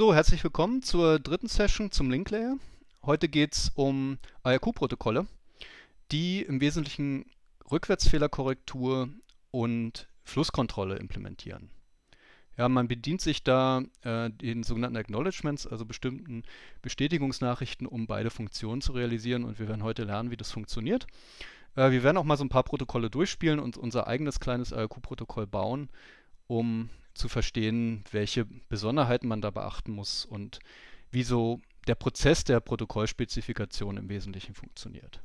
So, herzlich willkommen zur dritten Session zum Link Layer. Heute geht es um ARQ-Protokolle, die im Wesentlichen Rückwärtsfehlerkorrektur und Flusskontrolle implementieren. Ja, man bedient sich da äh, den sogenannten Acknowledgements, also bestimmten Bestätigungsnachrichten, um beide Funktionen zu realisieren. Und wir werden heute lernen, wie das funktioniert. Äh, wir werden auch mal so ein paar Protokolle durchspielen und unser eigenes kleines ARQ-Protokoll bauen, um zu verstehen, welche Besonderheiten man da beachten muss und wieso der Prozess der Protokollspezifikation im Wesentlichen funktioniert.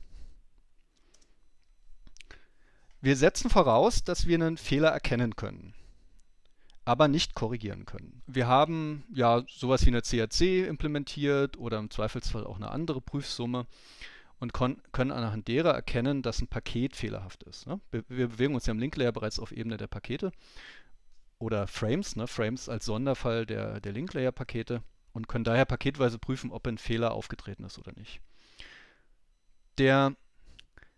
Wir setzen voraus, dass wir einen Fehler erkennen können, aber nicht korrigieren können. Wir haben ja sowas wie eine CAC implementiert oder im Zweifelsfall auch eine andere Prüfsumme und können anhand derer erkennen, dass ein Paket fehlerhaft ist. Ne? Wir bewegen uns ja im Link-Layer bereits auf Ebene der Pakete oder Frames, ne? Frames als Sonderfall der, der Link-Layer-Pakete und können daher paketweise prüfen, ob ein Fehler aufgetreten ist oder nicht. Der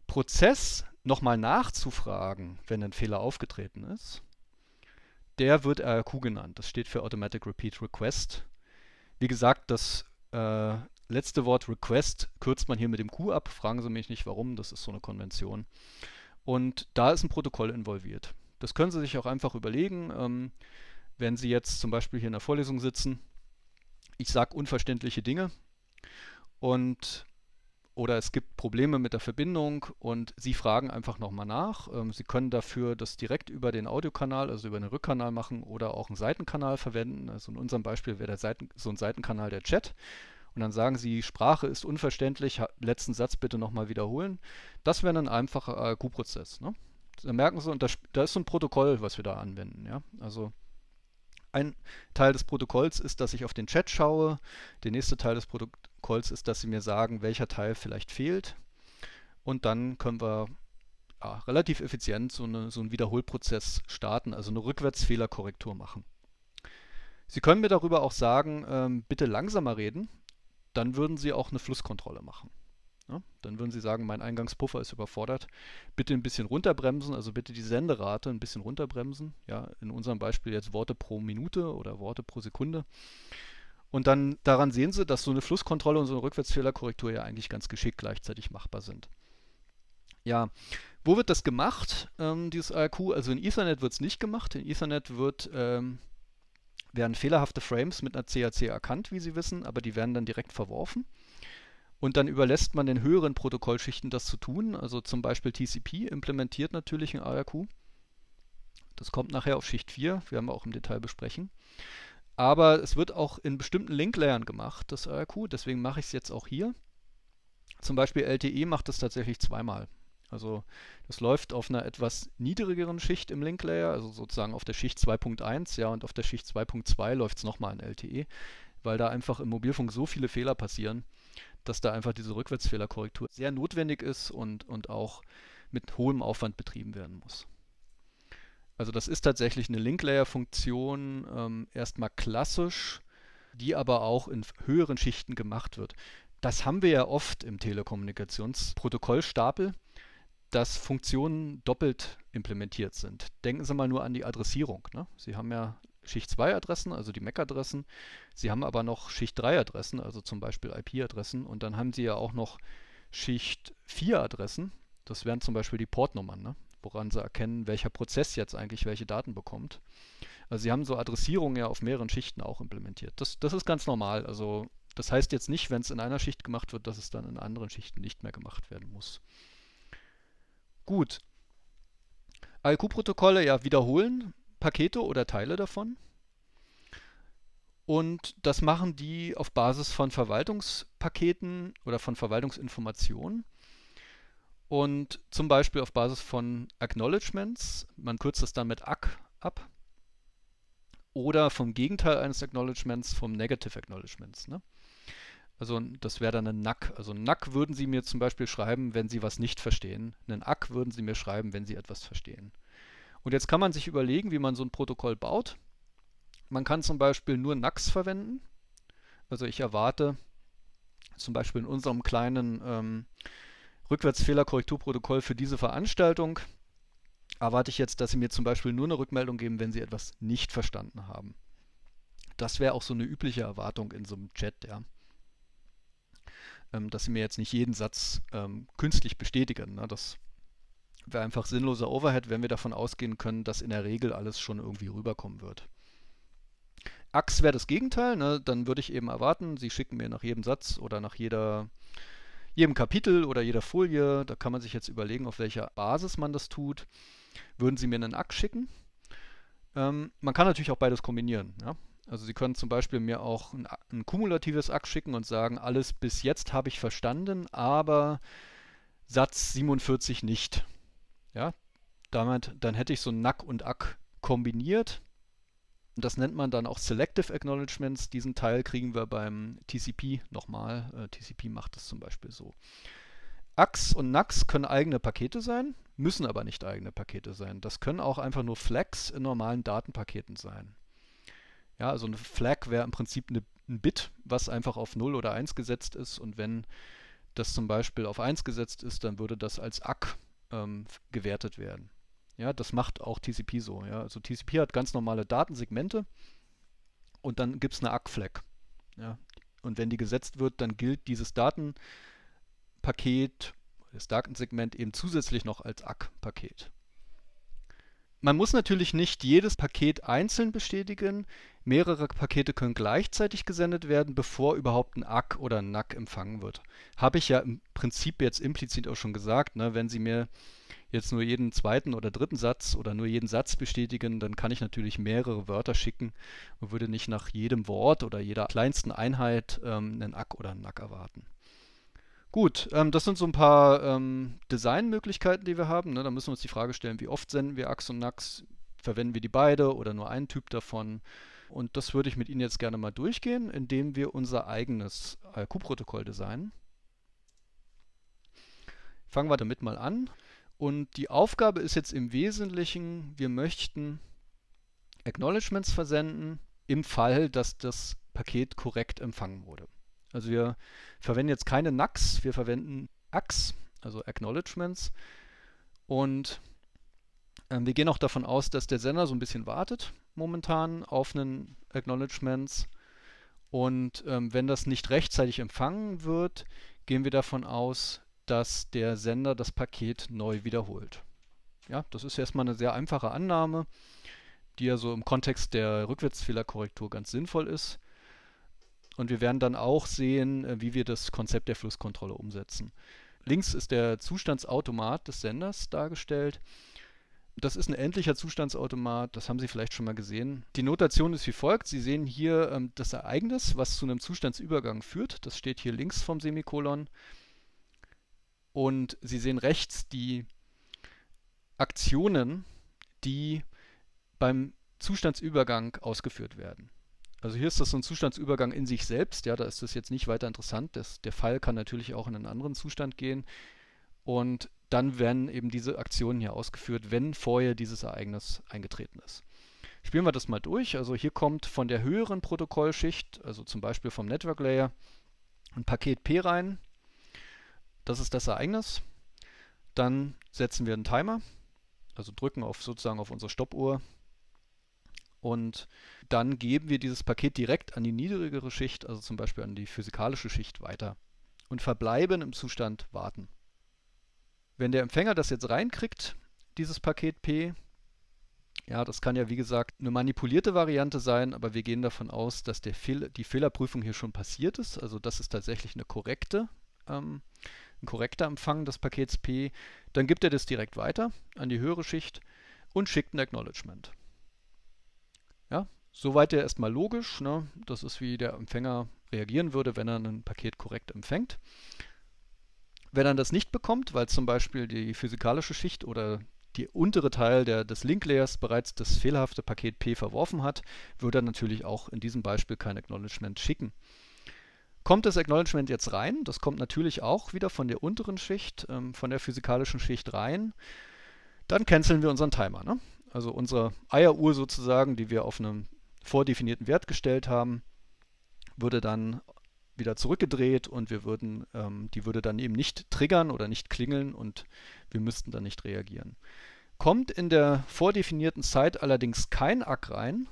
Prozess, nochmal nachzufragen, wenn ein Fehler aufgetreten ist, der wird ARQ genannt. Das steht für Automatic Repeat Request. Wie gesagt, das äh, letzte Wort Request kürzt man hier mit dem Q ab. Fragen Sie mich nicht warum, das ist so eine Konvention. Und da ist ein Protokoll involviert. Das können Sie sich auch einfach überlegen, ähm, wenn Sie jetzt zum Beispiel hier in der Vorlesung sitzen. Ich sage unverständliche Dinge und oder es gibt Probleme mit der Verbindung und Sie fragen einfach nochmal nach. Ähm, Sie können dafür das direkt über den Audiokanal, also über den Rückkanal machen oder auch einen Seitenkanal verwenden. Also in unserem Beispiel wäre der Seiten, so ein Seitenkanal der Chat. Und dann sagen Sie, Sprache ist unverständlich, letzten Satz bitte nochmal wiederholen. Das wäre ein einfacher q äh, prozess Ne? Da merken sie, und da, da ist so ein Protokoll, was wir da anwenden. Ja? Also ein Teil des Protokolls ist, dass ich auf den Chat schaue. Der nächste Teil des Protokolls ist, dass sie mir sagen, welcher Teil vielleicht fehlt. Und dann können wir ja, relativ effizient so, eine, so einen Wiederholprozess starten, also eine Rückwärtsfehlerkorrektur machen. Sie können mir darüber auch sagen, ähm, bitte langsamer reden, dann würden Sie auch eine Flusskontrolle machen. Ja, ne? dann würden Sie sagen, mein Eingangspuffer ist überfordert. Bitte ein bisschen runterbremsen, also bitte die Senderate ein bisschen runterbremsen. Ja, in unserem Beispiel jetzt Worte pro Minute oder Worte pro Sekunde. Und dann daran sehen Sie, dass so eine Flusskontrolle und so eine Rückwärtsfehlerkorrektur ja eigentlich ganz geschickt gleichzeitig machbar sind. Ja, wo wird das gemacht, ähm, dieses ARQ? Also in Ethernet wird es nicht gemacht. In Ethernet wird, ähm, werden fehlerhafte Frames mit einer CAC erkannt, wie Sie wissen, aber die werden dann direkt verworfen. Und dann überlässt man den höheren Protokollschichten das zu tun. Also zum Beispiel TCP implementiert natürlich ein ARQ. Das kommt nachher auf Schicht 4, werden wir auch im Detail besprechen. Aber es wird auch in bestimmten Link-Layern gemacht, das ARQ. Deswegen mache ich es jetzt auch hier. Zum Beispiel LTE macht das tatsächlich zweimal. Also das läuft auf einer etwas niedrigeren Schicht im Link-Layer, also sozusagen auf der Schicht 2.1, ja, und auf der Schicht 2.2 läuft es nochmal in LTE, weil da einfach im Mobilfunk so viele Fehler passieren, dass da einfach diese Rückwärtsfehlerkorrektur sehr notwendig ist und, und auch mit hohem Aufwand betrieben werden muss. Also das ist tatsächlich eine link layer funktion ähm, erstmal klassisch, die aber auch in höheren Schichten gemacht wird. Das haben wir ja oft im Telekommunikationsprotokollstapel, dass Funktionen doppelt implementiert sind. Denken Sie mal nur an die Adressierung. Ne? Sie haben ja Schicht 2 Adressen, also die MAC-Adressen. Sie haben aber noch Schicht 3 Adressen, also zum Beispiel IP-Adressen. Und dann haben Sie ja auch noch Schicht 4 Adressen. Das wären zum Beispiel die Portnummern, ne? woran Sie erkennen, welcher Prozess jetzt eigentlich welche Daten bekommt. Also Sie haben so Adressierungen ja auf mehreren Schichten auch implementiert. Das, das ist ganz normal. Also das heißt jetzt nicht, wenn es in einer Schicht gemacht wird, dass es dann in anderen Schichten nicht mehr gemacht werden muss. Gut. iq protokolle ja wiederholen. Pakete oder Teile davon. Und das machen die auf Basis von Verwaltungspaketen oder von Verwaltungsinformationen. Und zum Beispiel auf Basis von Acknowledgements, man kürzt das dann mit ACK ab. Oder vom Gegenteil eines Acknowledgements, vom Negative Acknowledgements. Ne? Also das wäre dann ein NAC. Also ein NAC würden Sie mir zum Beispiel schreiben, wenn Sie was nicht verstehen. Einen ACK würden Sie mir schreiben, wenn Sie etwas verstehen. Und jetzt kann man sich überlegen, wie man so ein Protokoll baut. Man kann zum Beispiel nur NAX verwenden. Also ich erwarte zum Beispiel in unserem kleinen ähm, Rückwärtsfehlerkorrekturprotokoll für diese Veranstaltung erwarte ich jetzt, dass Sie mir zum Beispiel nur eine Rückmeldung geben, wenn Sie etwas nicht verstanden haben. Das wäre auch so eine übliche Erwartung in so einem Chat, ja. Ähm, dass Sie mir jetzt nicht jeden Satz ähm, künstlich bestätigen. Ne? Das wäre einfach sinnloser Overhead, wenn wir davon ausgehen können, dass in der Regel alles schon irgendwie rüberkommen wird. Ax wäre das Gegenteil, ne? dann würde ich eben erwarten, sie schicken mir nach jedem Satz oder nach jeder, jedem Kapitel oder jeder Folie, da kann man sich jetzt überlegen, auf welcher Basis man das tut, würden sie mir einen Ax schicken. Ähm, man kann natürlich auch beides kombinieren. Ja? Also Sie können zum Beispiel mir auch ein, ein kumulatives Ax schicken und sagen, alles bis jetzt habe ich verstanden, aber Satz 47 nicht. Ja, damit, dann hätte ich so Nack und Ack kombiniert. Und das nennt man dann auch Selective Acknowledgements. Diesen Teil kriegen wir beim TCP nochmal. Äh, TCP macht das zum Beispiel so. AX und NAX können eigene Pakete sein, müssen aber nicht eigene Pakete sein. Das können auch einfach nur Flags in normalen Datenpaketen sein. Ja, also ein Flag wäre im Prinzip eine, ein Bit, was einfach auf 0 oder 1 gesetzt ist. Und wenn das zum Beispiel auf 1 gesetzt ist, dann würde das als ACK ähm, gewertet werden. Ja, das macht auch TCP so. Ja. Also TCP hat ganz normale Datensegmente und dann gibt es eine ACK-Flag. E ja. Und wenn die gesetzt wird, dann gilt dieses Datenpaket, das Datensegment eben zusätzlich noch als ACK-Paket. E Man muss natürlich nicht jedes Paket einzeln bestätigen. Mehrere Pakete können gleichzeitig gesendet werden, bevor überhaupt ein ACK oder ein NACK empfangen wird. Habe ich ja im Prinzip jetzt implizit auch schon gesagt. Ne? Wenn Sie mir jetzt nur jeden zweiten oder dritten Satz oder nur jeden Satz bestätigen, dann kann ich natürlich mehrere Wörter schicken und würde nicht nach jedem Wort oder jeder kleinsten Einheit ähm, einen ACK oder einen NACK erwarten. Gut, ähm, das sind so ein paar ähm, Designmöglichkeiten, die wir haben. Ne? Da müssen wir uns die Frage stellen, wie oft senden wir ACKs und NACKs? Verwenden wir die beide oder nur einen Typ davon? Und das würde ich mit Ihnen jetzt gerne mal durchgehen, indem wir unser eigenes IRQ-Protokoll designen. Fangen wir damit mal an. Und die Aufgabe ist jetzt im Wesentlichen, wir möchten Acknowledgements versenden im Fall, dass das Paket korrekt empfangen wurde. Also wir verwenden jetzt keine NACs, wir verwenden ACs, also Acknowledgements. Und äh, wir gehen auch davon aus, dass der Sender so ein bisschen wartet momentan auf einen Acknowledgements. Und ähm, wenn das nicht rechtzeitig empfangen wird, gehen wir davon aus, dass der Sender das Paket neu wiederholt. Ja, das ist erstmal eine sehr einfache Annahme, die ja so im Kontext der Rückwärtsfehlerkorrektur ganz sinnvoll ist. Und wir werden dann auch sehen, äh, wie wir das Konzept der Flusskontrolle umsetzen. Links ist der Zustandsautomat des Senders dargestellt. Das ist ein endlicher Zustandsautomat, das haben Sie vielleicht schon mal gesehen. Die Notation ist wie folgt. Sie sehen hier ähm, das Ereignis, was zu einem Zustandsübergang führt. Das steht hier links vom Semikolon. Und Sie sehen rechts die Aktionen, die beim Zustandsübergang ausgeführt werden. Also hier ist das so ein Zustandsübergang in sich selbst, ja, da ist das jetzt nicht weiter interessant. Das, der Fall kann natürlich auch in einen anderen Zustand gehen. Und dann werden eben diese Aktionen hier ausgeführt, wenn vorher dieses Ereignis eingetreten ist. Spielen wir das mal durch. Also hier kommt von der höheren Protokollschicht, also zum Beispiel vom Network Layer, ein Paket P rein. Das ist das Ereignis. Dann setzen wir einen Timer, also drücken auf sozusagen auf unsere Stoppuhr und dann geben wir dieses Paket direkt an die niedrigere Schicht, also zum Beispiel an die physikalische Schicht weiter und verbleiben im Zustand warten. Wenn der Empfänger das jetzt reinkriegt, dieses Paket P, ja, das kann ja wie gesagt eine manipulierte Variante sein, aber wir gehen davon aus, dass Fehl die Fehlerprüfung hier schon passiert ist. Also das ist tatsächlich eine korrekte, ähm, ein korrekter Empfang des Pakets P. Dann gibt er das direkt weiter an die höhere Schicht und schickt ein Acknowledgement. Ja, soweit ja erstmal logisch. Ne? Das ist wie der Empfänger reagieren würde, wenn er ein Paket korrekt empfängt. Wer dann das nicht bekommt, weil zum Beispiel die physikalische Schicht oder die untere Teil der, des Link-Layers bereits das fehlerhafte Paket P verworfen hat, würde er natürlich auch in diesem Beispiel kein Acknowledgement schicken. Kommt das Acknowledgement jetzt rein? Das kommt natürlich auch wieder von der unteren Schicht, ähm, von der physikalischen Schicht rein. Dann canceln wir unseren Timer. Ne? Also unsere Eieruhr sozusagen, die wir auf einem vordefinierten Wert gestellt haben, würde dann wieder zurückgedreht und wir würden, ähm, die würde dann eben nicht triggern oder nicht klingeln und wir müssten dann nicht reagieren. Kommt in der vordefinierten Zeit allerdings kein ACK rein,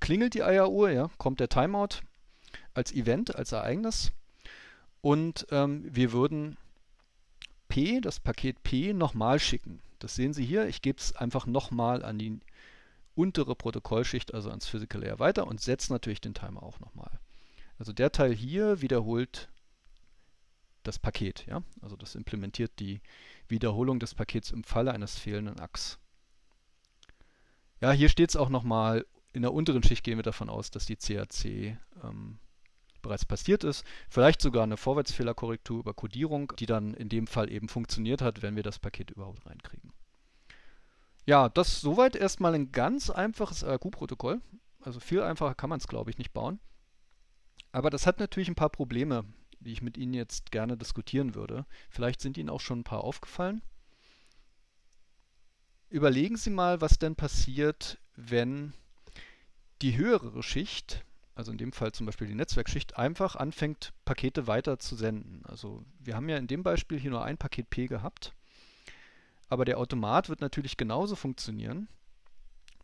klingelt die Eieruhr, ja, kommt der Timeout als Event, als Ereignis und ähm, wir würden P, das Paket P, nochmal schicken. Das sehen Sie hier, ich gebe es einfach nochmal an die untere Protokollschicht, also ans Physical Layer weiter und setze natürlich den Timer auch nochmal. Also der Teil hier wiederholt das Paket. Ja? Also das implementiert die Wiederholung des Pakets im Falle eines fehlenden Achs. Ja, hier steht es auch nochmal, in der unteren Schicht gehen wir davon aus, dass die CAC ähm, bereits passiert ist. Vielleicht sogar eine Vorwärtsfehlerkorrektur über Codierung, die dann in dem Fall eben funktioniert hat, wenn wir das Paket überhaupt reinkriegen. Ja, das soweit erstmal ein ganz einfaches RQ-Protokoll. Also viel einfacher kann man es, glaube ich, nicht bauen. Aber das hat natürlich ein paar Probleme, die ich mit Ihnen jetzt gerne diskutieren würde. Vielleicht sind Ihnen auch schon ein paar aufgefallen. Überlegen Sie mal, was denn passiert, wenn die höhere Schicht, also in dem Fall zum Beispiel die Netzwerkschicht, einfach anfängt, Pakete weiter zu senden. Also wir haben ja in dem Beispiel hier nur ein Paket P gehabt, aber der Automat wird natürlich genauso funktionieren,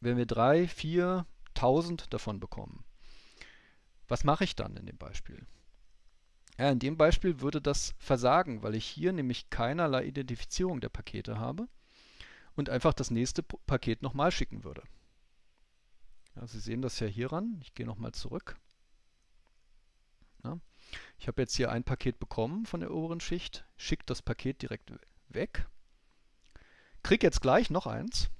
wenn wir 3, 4, 1000 davon bekommen. Was mache ich dann in dem Beispiel? Ja, in dem Beispiel würde das versagen, weil ich hier nämlich keinerlei Identifizierung der Pakete habe und einfach das nächste Paket nochmal schicken würde. Ja, Sie sehen das ja hieran. Ich gehe nochmal zurück. Ja, ich habe jetzt hier ein Paket bekommen von der oberen Schicht, schicke das Paket direkt weg, kriege jetzt gleich noch eins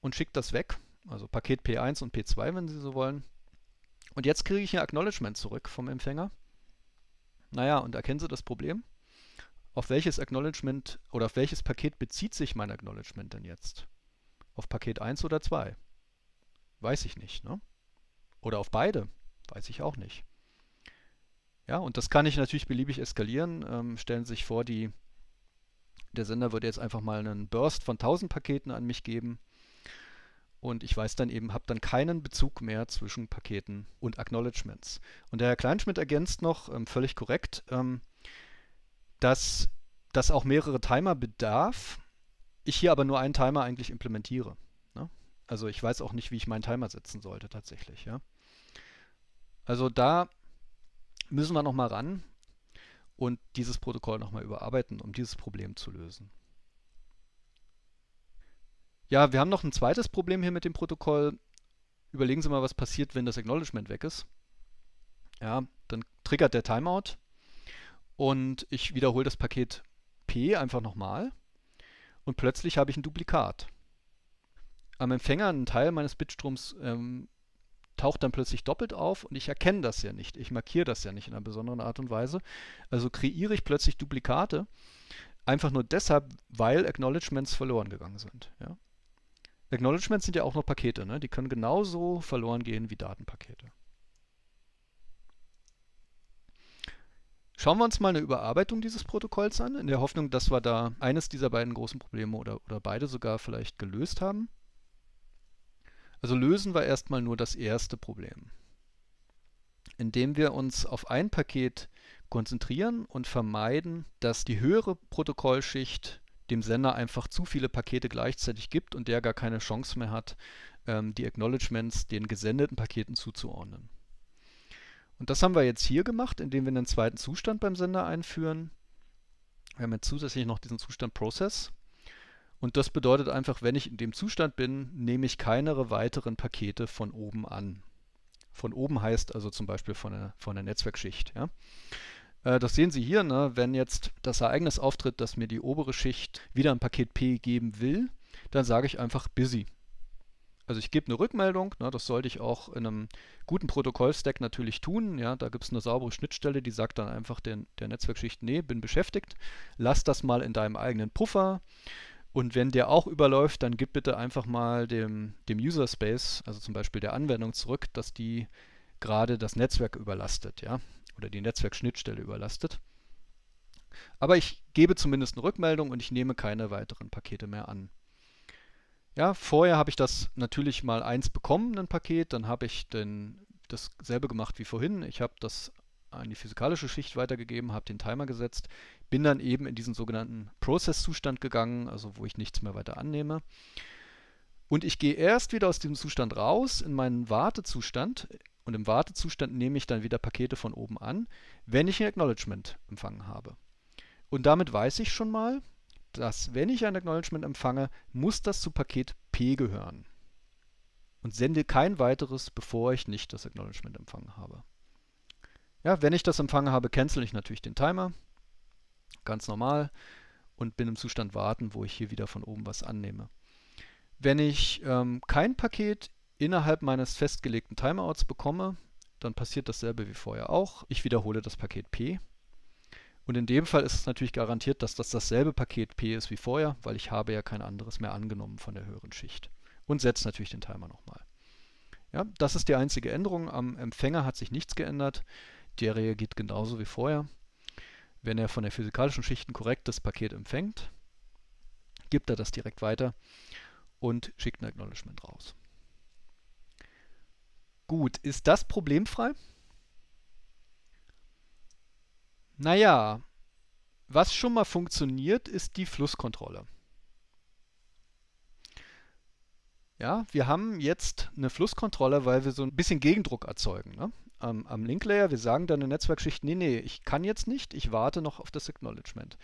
und schicke das weg, also Paket P1 und P2, wenn Sie so wollen, und jetzt kriege ich ein Acknowledgement zurück vom Empfänger. Naja, und erkennen Sie das Problem? Auf welches Acknowledgement oder auf welches Paket bezieht sich mein Acknowledgement denn jetzt? Auf Paket 1 oder 2? Weiß ich nicht, ne? Oder auf beide? Weiß ich auch nicht. Ja, und das kann ich natürlich beliebig eskalieren. Ähm, stellen Sie sich vor, die, der Sender würde jetzt einfach mal einen Burst von 1000 Paketen an mich geben und ich weiß dann eben, habe dann keinen Bezug mehr zwischen Paketen und Acknowledgements. Und der Herr Kleinschmidt ergänzt noch, ähm, völlig korrekt, ähm, dass das auch mehrere Timer bedarf, ich hier aber nur einen Timer eigentlich implementiere. Ne? Also ich weiß auch nicht, wie ich meinen Timer setzen sollte tatsächlich. Ja? Also da müssen wir nochmal ran und dieses Protokoll nochmal überarbeiten, um dieses Problem zu lösen. Ja, wir haben noch ein zweites Problem hier mit dem Protokoll. Überlegen Sie mal, was passiert, wenn das Acknowledgement weg ist. Ja, dann triggert der Timeout und ich wiederhole das Paket P einfach nochmal und plötzlich habe ich ein Duplikat. Am Empfänger ein Teil meines Bitstroms ähm, taucht dann plötzlich doppelt auf und ich erkenne das ja nicht. Ich markiere das ja nicht in einer besonderen Art und Weise. Also kreiere ich plötzlich Duplikate, einfach nur deshalb, weil Acknowledgements verloren gegangen sind. Ja? Acknowledgements sind ja auch noch Pakete, ne? Die können genauso verloren gehen wie Datenpakete. Schauen wir uns mal eine Überarbeitung dieses Protokolls an, in der Hoffnung, dass wir da eines dieser beiden großen Probleme oder, oder beide sogar vielleicht gelöst haben. Also lösen wir erstmal nur das erste Problem, indem wir uns auf ein Paket konzentrieren und vermeiden, dass die höhere Protokollschicht dem Sender einfach zu viele Pakete gleichzeitig gibt und der gar keine Chance mehr hat, ähm, die Acknowledgements den gesendeten Paketen zuzuordnen. Und das haben wir jetzt hier gemacht, indem wir einen zweiten Zustand beim Sender einführen. Wir haben jetzt zusätzlich noch diesen Zustand Process. Und das bedeutet einfach, wenn ich in dem Zustand bin, nehme ich keine weiteren Pakete von oben an. Von oben heißt also zum Beispiel von der, von der Netzwerkschicht. Ja. Äh, das sehen Sie hier, ne? wenn jetzt das Ereignis auftritt, dass mir die obere Schicht wieder ein Paket P geben will, dann sage ich einfach busy. Also ich gebe eine Rückmeldung, ne? das sollte ich auch in einem guten Protokollstack natürlich tun. Ja? Da gibt es eine saubere Schnittstelle, die sagt dann einfach den, der Netzwerkschicht, nee, bin beschäftigt, lass das mal in deinem eigenen Puffer. Und wenn der auch überläuft, dann gib bitte einfach mal dem, dem User Space, also zum Beispiel der Anwendung zurück, dass die gerade das Netzwerk überlastet. Ja? oder die Netzwerkschnittstelle überlastet. Aber ich gebe zumindest eine Rückmeldung und ich nehme keine weiteren Pakete mehr an. Ja, vorher habe ich das natürlich mal eins bekommen, ein Paket, dann habe ich den, dasselbe gemacht wie vorhin. Ich habe das an die physikalische Schicht weitergegeben, habe den Timer gesetzt, bin dann eben in diesen sogenannten Process-Zustand gegangen, also wo ich nichts mehr weiter annehme. Und ich gehe erst wieder aus diesem Zustand raus in meinen Wartezustand, und im Wartezustand nehme ich dann wieder Pakete von oben an, wenn ich ein Acknowledgement empfangen habe. Und damit weiß ich schon mal, dass wenn ich ein Acknowledgement empfange, muss das zu Paket P gehören. Und sende kein weiteres, bevor ich nicht das Acknowledgement empfangen habe. Ja, wenn ich das empfangen habe, cancel ich natürlich den Timer. Ganz normal. Und bin im Zustand warten, wo ich hier wieder von oben was annehme. Wenn ich ähm, kein Paket innerhalb meines festgelegten Timeouts bekomme, dann passiert dasselbe wie vorher auch. Ich wiederhole das Paket P. Und in dem Fall ist es natürlich garantiert, dass das dasselbe Paket P ist wie vorher, weil ich habe ja kein anderes mehr angenommen von der höheren Schicht. Und setze natürlich den Timer nochmal. Ja, das ist die einzige Änderung. Am Empfänger hat sich nichts geändert. Der reagiert genauso wie vorher. Wenn er von der physikalischen Schicht ein korrektes Paket empfängt, gibt er das direkt weiter und schickt ein Acknowledgement raus. Gut, ist das problemfrei? Naja, was schon mal funktioniert, ist die Flusskontrolle. Ja, wir haben jetzt eine Flusskontrolle, weil wir so ein bisschen Gegendruck erzeugen. Ne? Am, am Link-Layer, wir sagen dann in der Netzwerkschicht, nee, nee, ich kann jetzt nicht, ich warte noch auf das Acknowledgement.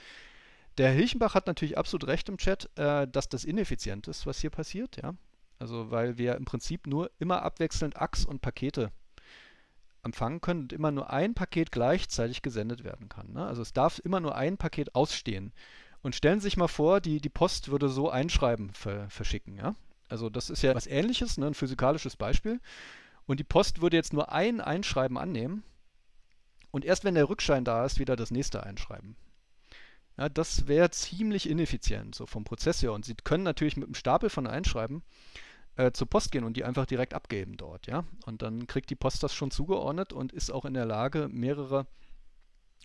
Der Hilchenbach hat natürlich absolut recht im Chat, äh, dass das ineffizient ist, was hier passiert. Ja? Also weil wir im Prinzip nur immer abwechselnd Achs und Pakete empfangen können und immer nur ein Paket gleichzeitig gesendet werden kann. Ne? Also es darf immer nur ein Paket ausstehen. Und stellen Sie sich mal vor, die, die Post würde so Einschreiben ver verschicken. Ja? Also das ist ja was ähnliches, ne? ein physikalisches Beispiel. Und die Post würde jetzt nur ein Einschreiben annehmen und erst wenn der Rückschein da ist, wieder das nächste einschreiben. Ja, das wäre ziemlich ineffizient, so vom Prozess her. Und Sie können natürlich mit einem Stapel von Einschreiben äh, zur Post gehen und die einfach direkt abgeben dort, ja. Und dann kriegt die Post das schon zugeordnet und ist auch in der Lage, mehrere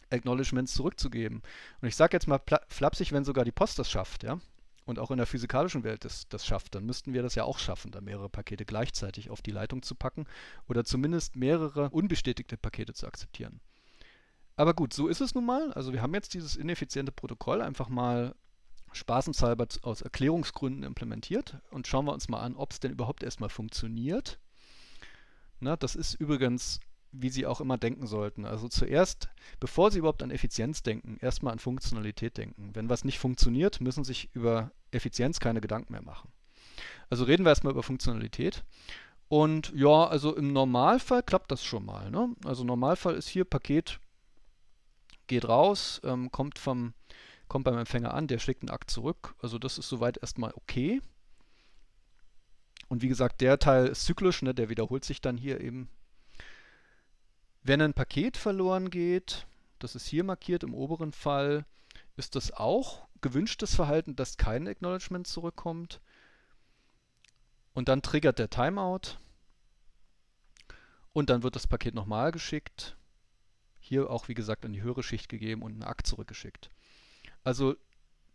Acknowledgements zurückzugeben. Und ich sage jetzt mal flapsig, wenn sogar die Post das schafft, ja, und auch in der physikalischen Welt das, das schafft, dann müssten wir das ja auch schaffen, da mehrere Pakete gleichzeitig auf die Leitung zu packen oder zumindest mehrere unbestätigte Pakete zu akzeptieren. Aber gut, so ist es nun mal. Also wir haben jetzt dieses ineffiziente Protokoll einfach mal spaßenshalber aus Erklärungsgründen implementiert und schauen wir uns mal an, ob es denn überhaupt erstmal funktioniert. Na, das ist übrigens, wie Sie auch immer denken sollten. Also zuerst, bevor Sie überhaupt an Effizienz denken, erstmal an Funktionalität denken. Wenn was nicht funktioniert, müssen Sie sich über Effizienz keine Gedanken mehr machen. Also reden wir erstmal über Funktionalität. Und ja, also im Normalfall klappt das schon mal. Ne? Also Normalfall ist hier Paket geht raus, ähm, kommt vom kommt beim Empfänger an, der schlägt einen Akt zurück. Also das ist soweit erstmal okay. Und wie gesagt, der Teil ist zyklisch, ne, der wiederholt sich dann hier eben. Wenn ein Paket verloren geht, das ist hier markiert im oberen Fall, ist das auch gewünschtes Verhalten, dass kein Acknowledgement zurückkommt. Und dann triggert der Timeout. Und dann wird das Paket nochmal geschickt. Hier auch, wie gesagt, an die höhere Schicht gegeben und einen Akt zurückgeschickt. Also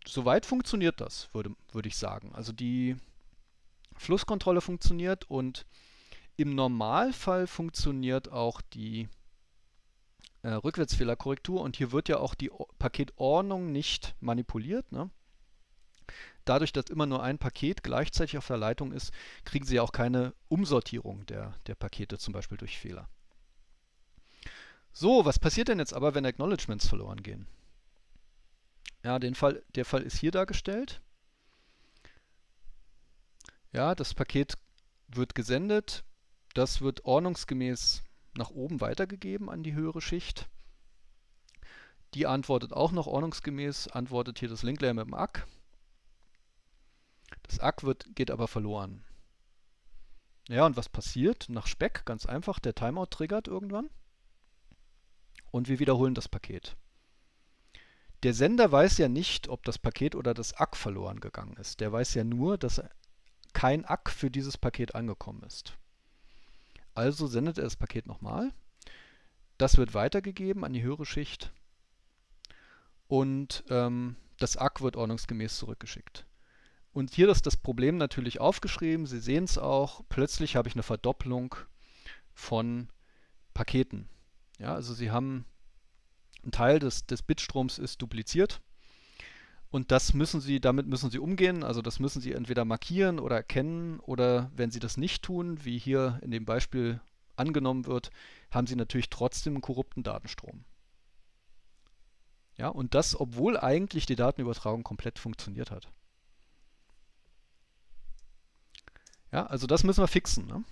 soweit funktioniert das, würde, würde ich sagen. Also die Flusskontrolle funktioniert und im Normalfall funktioniert auch die äh, Rückwärtsfehlerkorrektur und hier wird ja auch die o Paketordnung nicht manipuliert. Ne? Dadurch, dass immer nur ein Paket gleichzeitig auf der Leitung ist, kriegen Sie ja auch keine Umsortierung der, der Pakete, zum Beispiel durch Fehler. So, was passiert denn jetzt aber, wenn Acknowledgements verloren gehen? Ja, den Fall, der Fall ist hier dargestellt. Ja, das Paket wird gesendet. Das wird ordnungsgemäß nach oben weitergegeben an die höhere Schicht. Die antwortet auch noch ordnungsgemäß, antwortet hier das Linklayer mit dem ACK. Das ACK wird, geht aber verloren. Ja, und was passiert? Nach Speck, ganz einfach, der Timeout triggert irgendwann. Und wir wiederholen das Paket der Sender weiß ja nicht, ob das Paket oder das ACK verloren gegangen ist. Der weiß ja nur, dass kein ACK für dieses Paket angekommen ist. Also sendet er das Paket nochmal. Das wird weitergegeben an die höhere Schicht und ähm, das ACK wird ordnungsgemäß zurückgeschickt. Und hier ist das Problem natürlich aufgeschrieben. Sie sehen es auch. Plötzlich habe ich eine Verdopplung von Paketen. Ja, also Sie haben ein Teil des, des Bitstroms ist dupliziert. Und das müssen sie, damit müssen sie umgehen. Also das müssen sie entweder markieren oder erkennen oder wenn sie das nicht tun, wie hier in dem Beispiel angenommen wird, haben sie natürlich trotzdem einen korrupten Datenstrom. Ja, und das, obwohl eigentlich die Datenübertragung komplett funktioniert hat. Ja, also das müssen wir fixen. Ne?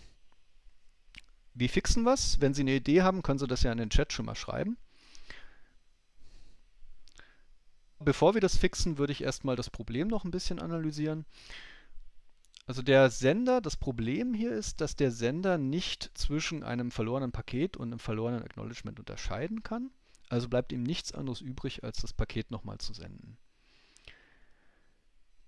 Wie fixen wir es? Wenn Sie eine Idee haben, können Sie das ja in den Chat schon mal schreiben. bevor wir das fixen, würde ich erstmal das Problem noch ein bisschen analysieren. Also der Sender, das Problem hier ist, dass der Sender nicht zwischen einem verlorenen Paket und einem verlorenen Acknowledgement unterscheiden kann. Also bleibt ihm nichts anderes übrig, als das Paket nochmal zu senden.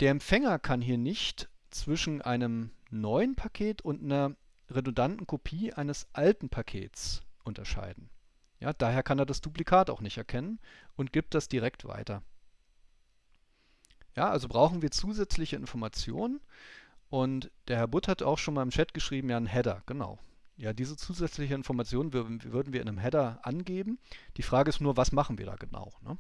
Der Empfänger kann hier nicht zwischen einem neuen Paket und einer redundanten Kopie eines alten Pakets unterscheiden. Ja, daher kann er das Duplikat auch nicht erkennen und gibt das direkt weiter. Ja, also brauchen wir zusätzliche Informationen. Und der Herr Butt hat auch schon mal im Chat geschrieben, ja, ein Header, genau. Ja, diese zusätzliche Information würden wir in einem Header angeben. Die Frage ist nur, was machen wir da genau? Ne?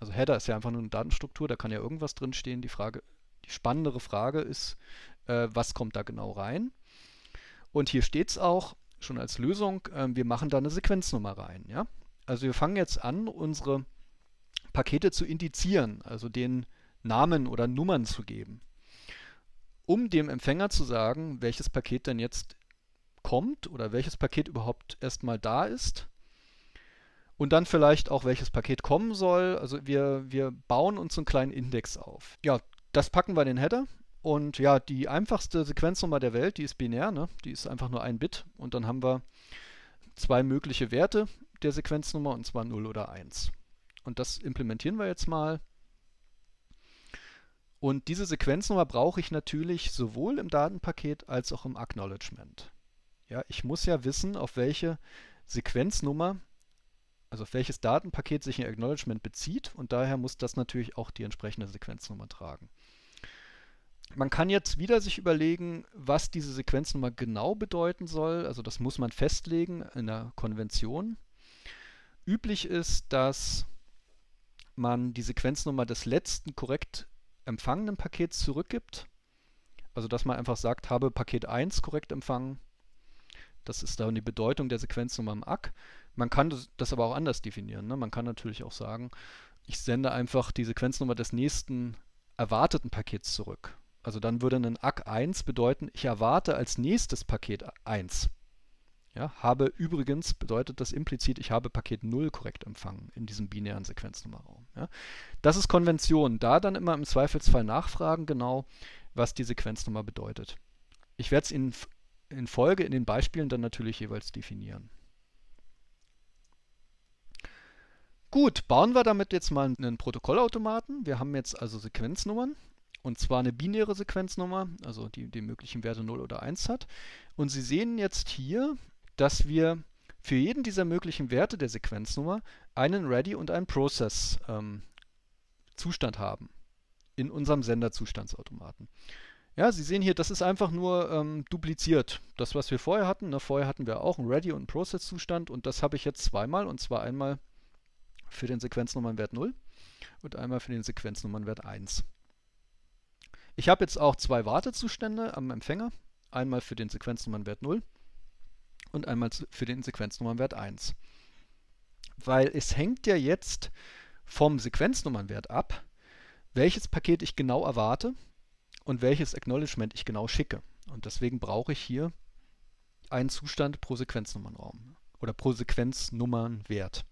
Also Header ist ja einfach nur eine Datenstruktur, da kann ja irgendwas drinstehen. Die Frage, die spannendere Frage ist, äh, was kommt da genau rein? Und hier steht es auch schon als Lösung, äh, wir machen da eine Sequenznummer rein. Ja? Also wir fangen jetzt an, unsere Pakete zu indizieren, also den Namen oder Nummern zu geben, um dem Empfänger zu sagen, welches Paket denn jetzt kommt oder welches Paket überhaupt erstmal da ist. Und dann vielleicht auch, welches Paket kommen soll. Also wir, wir bauen uns einen kleinen Index auf. Ja, das packen wir in den Header. Und ja, die einfachste Sequenznummer der Welt, die ist binär, ne? die ist einfach nur ein Bit. Und dann haben wir zwei mögliche Werte der Sequenznummer, und zwar 0 oder 1. Und das implementieren wir jetzt mal. Und diese Sequenznummer brauche ich natürlich sowohl im Datenpaket als auch im Acknowledgement. Ja, ich muss ja wissen, auf welche Sequenznummer, also auf welches Datenpaket sich ein Acknowledgement bezieht und daher muss das natürlich auch die entsprechende Sequenznummer tragen. Man kann jetzt wieder sich überlegen, was diese Sequenznummer genau bedeuten soll. Also das muss man festlegen in der Konvention. Üblich ist, dass man die Sequenznummer des letzten korrekt empfangenen Pakets zurückgibt. Also dass man einfach sagt, habe Paket 1 korrekt empfangen. Das ist dann die Bedeutung der Sequenznummer im ACK. Man kann das aber auch anders definieren. Ne? Man kann natürlich auch sagen, ich sende einfach die Sequenznummer des nächsten erwarteten Pakets zurück. Also dann würde ein ACK 1 bedeuten, ich erwarte als nächstes Paket 1. Ja, habe übrigens bedeutet das implizit, ich habe Paket 0 korrekt empfangen in diesem binären Sequenznummerraum. Ja. Das ist Konvention. Da dann immer im Zweifelsfall nachfragen, genau, was die Sequenznummer bedeutet. Ich werde es in, in Folge in den Beispielen dann natürlich jeweils definieren. Gut, bauen wir damit jetzt mal einen Protokollautomaten. Wir haben jetzt also Sequenznummern und zwar eine binäre Sequenznummer, also die die möglichen Werte 0 oder 1 hat. Und Sie sehen jetzt hier, dass wir für jeden dieser möglichen Werte der Sequenznummer einen Ready und einen Process ähm, Zustand haben in unserem Senderzustandsautomaten. Ja, Sie sehen hier, das ist einfach nur ähm, dupliziert. Das, was wir vorher hatten, ne, vorher hatten wir auch einen Ready und einen Process-Zustand und das habe ich jetzt zweimal und zwar einmal für den Sequenznummernwert 0 und einmal für den Sequenznummernwert 1. Ich habe jetzt auch zwei Wartezustände am Empfänger, einmal für den Sequenznummernwert 0 und einmal für den Sequenznummernwert 1. Weil es hängt ja jetzt vom Sequenznummernwert ab, welches Paket ich genau erwarte und welches Acknowledgement ich genau schicke. Und deswegen brauche ich hier einen Zustand pro Sequenznummernraum oder pro Sequenznummernwert.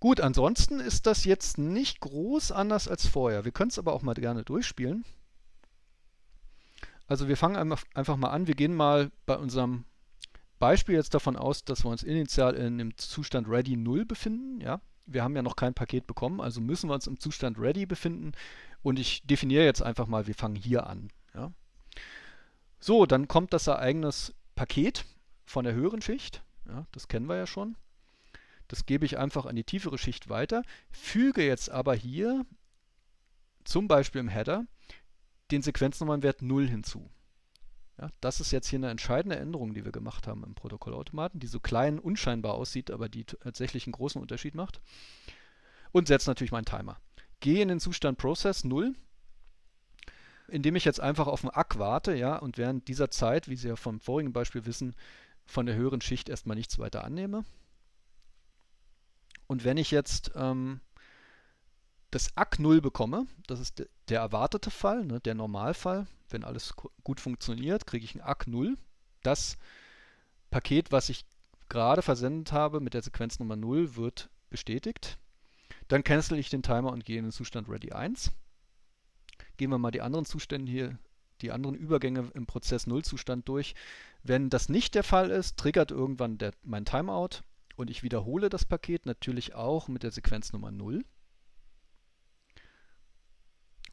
Gut, ansonsten ist das jetzt nicht groß anders als vorher. Wir können es aber auch mal gerne durchspielen. Also wir fangen einfach mal an. Wir gehen mal bei unserem Beispiel jetzt davon aus, dass wir uns initial in dem Zustand Ready 0 befinden. Ja? Wir haben ja noch kein Paket bekommen, also müssen wir uns im Zustand Ready befinden. Und ich definiere jetzt einfach mal, wir fangen hier an. Ja? So, dann kommt das Ereignis Paket von der höheren Schicht. Ja, das kennen wir ja schon. Das gebe ich einfach an die tiefere Schicht weiter, füge jetzt aber hier zum Beispiel im Header den Sequenznummernwert 0 hinzu. Ja, das ist jetzt hier eine entscheidende Änderung, die wir gemacht haben im Protokollautomaten, die so klein unscheinbar aussieht, aber die tatsächlich einen großen Unterschied macht. Und setze natürlich meinen Timer. Gehe in den Zustand Process 0, indem ich jetzt einfach auf den Ack warte, ja, und während dieser Zeit, wie Sie ja vom vorigen Beispiel wissen, von der höheren Schicht erstmal nichts weiter annehme. Und wenn ich jetzt ähm, das ACK0 bekomme, das ist der erwartete Fall, ne, der Normalfall, wenn alles gut funktioniert, kriege ich ein ACK0. Das Paket, was ich gerade versendet habe mit der Sequenz Nummer 0, wird bestätigt. Dann cancel ich den Timer und gehe in den Zustand Ready 1. Gehen wir mal die anderen Zustände hier, die anderen Übergänge im Prozess 0 Zustand durch. Wenn das nicht der Fall ist, triggert irgendwann der, mein Timeout und ich wiederhole das Paket natürlich auch mit der Sequenz Nummer 0.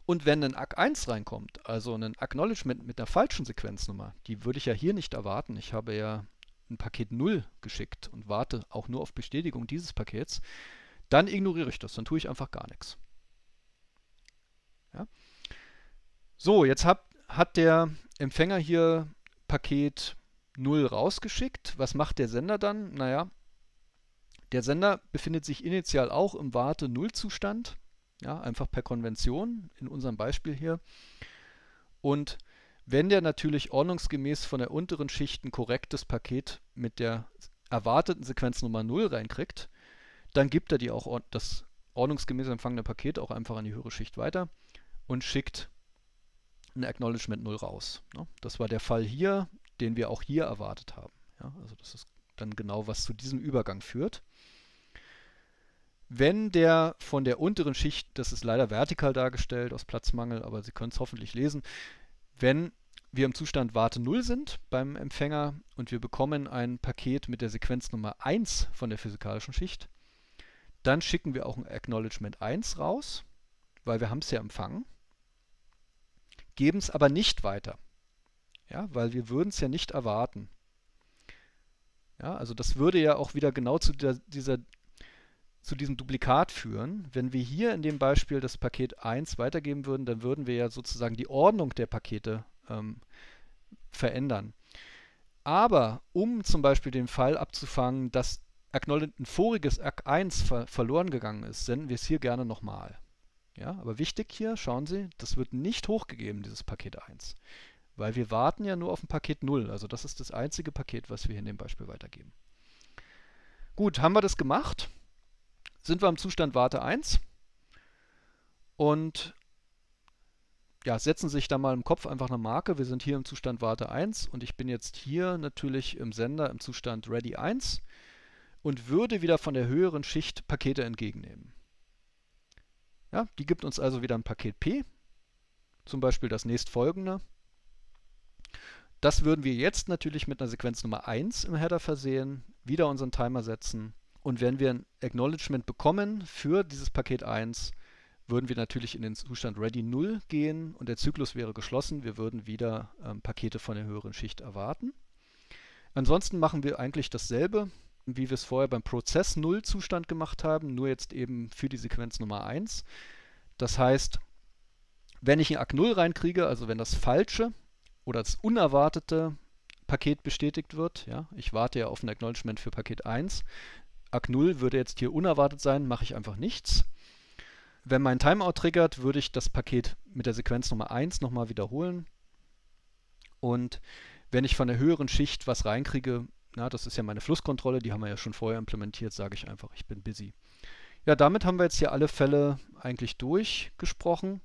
Und wenn ein ACK1 reinkommt, also ein Acknowledgement mit einer falschen Sequenznummer, die würde ich ja hier nicht erwarten. Ich habe ja ein Paket 0 geschickt und warte auch nur auf Bestätigung dieses Pakets, dann ignoriere ich das, dann tue ich einfach gar nichts. Ja. So, jetzt hab, hat der Empfänger hier Paket 0 rausgeschickt. Was macht der Sender dann? Naja, der Sender befindet sich initial auch im Warte-0-Zustand. Ja, einfach per Konvention, in unserem Beispiel hier. Und wenn der natürlich ordnungsgemäß von der unteren Schicht ein korrektes Paket mit der erwarteten Sequenz Nummer 0 reinkriegt, dann gibt er die auch das ordnungsgemäß empfangene Paket auch einfach an die höhere Schicht weiter und schickt ein Acknowledgement 0 raus. Ne? Das war der Fall hier, den wir auch hier erwartet haben. Also das ist dann genau, was zu diesem Übergang führt wenn der von der unteren Schicht, das ist leider vertikal dargestellt aus Platzmangel, aber Sie können es hoffentlich lesen, wenn wir im Zustand Warte 0 sind beim Empfänger und wir bekommen ein Paket mit der Sequenz Nummer 1 von der physikalischen Schicht, dann schicken wir auch ein Acknowledgement 1 raus, weil wir haben es ja empfangen, geben es aber nicht weiter, ja, weil wir würden es ja nicht erwarten. Ja, also das würde ja auch wieder genau zu dieser, dieser zu diesem Duplikat führen. Wenn wir hier in dem Beispiel das Paket 1 weitergeben würden, dann würden wir ja sozusagen die Ordnung der Pakete ähm, verändern. Aber um zum Beispiel den Fall abzufangen, dass ein voriges ACK1 ver verloren gegangen ist, senden wir es hier gerne nochmal. Ja, aber wichtig hier, schauen Sie, das wird nicht hochgegeben, dieses Paket 1. Weil wir warten ja nur auf ein Paket 0. Also das ist das einzige Paket, was wir in dem Beispiel weitergeben. Gut, haben wir das gemacht? sind wir im Zustand Warte 1 und ja, setzen sich da mal im Kopf einfach eine Marke. Wir sind hier im Zustand Warte 1 und ich bin jetzt hier natürlich im Sender im Zustand Ready 1 und würde wieder von der höheren Schicht Pakete entgegennehmen. Ja, die gibt uns also wieder ein Paket P, zum Beispiel das nächstfolgende. Das würden wir jetzt natürlich mit einer Sequenz Nummer 1 im Header versehen, wieder unseren Timer setzen und wenn wir ein Acknowledgement bekommen für dieses Paket 1, würden wir natürlich in den Zustand Ready 0 gehen und der Zyklus wäre geschlossen. Wir würden wieder ähm, Pakete von der höheren Schicht erwarten. Ansonsten machen wir eigentlich dasselbe, wie wir es vorher beim Prozess 0 Zustand gemacht haben, nur jetzt eben für die Sequenz Nummer 1. Das heißt, wenn ich ein ACK 0 reinkriege, also wenn das falsche oder das unerwartete Paket bestätigt wird. Ja, ich warte ja auf ein Acknowledgement für Paket 1. ACK0 würde jetzt hier unerwartet sein, mache ich einfach nichts. Wenn mein Timeout triggert, würde ich das Paket mit der Sequenz Nummer 1 nochmal wiederholen. Und wenn ich von der höheren Schicht was reinkriege, na, das ist ja meine Flusskontrolle, die haben wir ja schon vorher implementiert, sage ich einfach, ich bin busy. Ja, damit haben wir jetzt hier alle Fälle eigentlich durchgesprochen.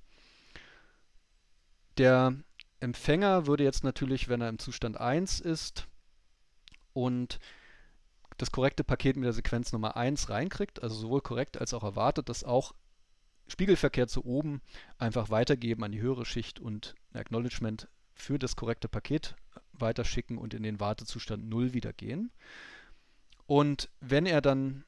Der Empfänger würde jetzt natürlich, wenn er im Zustand 1 ist und das korrekte Paket mit der Sequenz Nummer 1 reinkriegt, also sowohl korrekt als auch erwartet, dass auch Spiegelverkehr zu oben einfach weitergeben an die höhere Schicht und ein Acknowledgement für das korrekte Paket weiterschicken und in den Wartezustand 0 wieder gehen. Und wenn er dann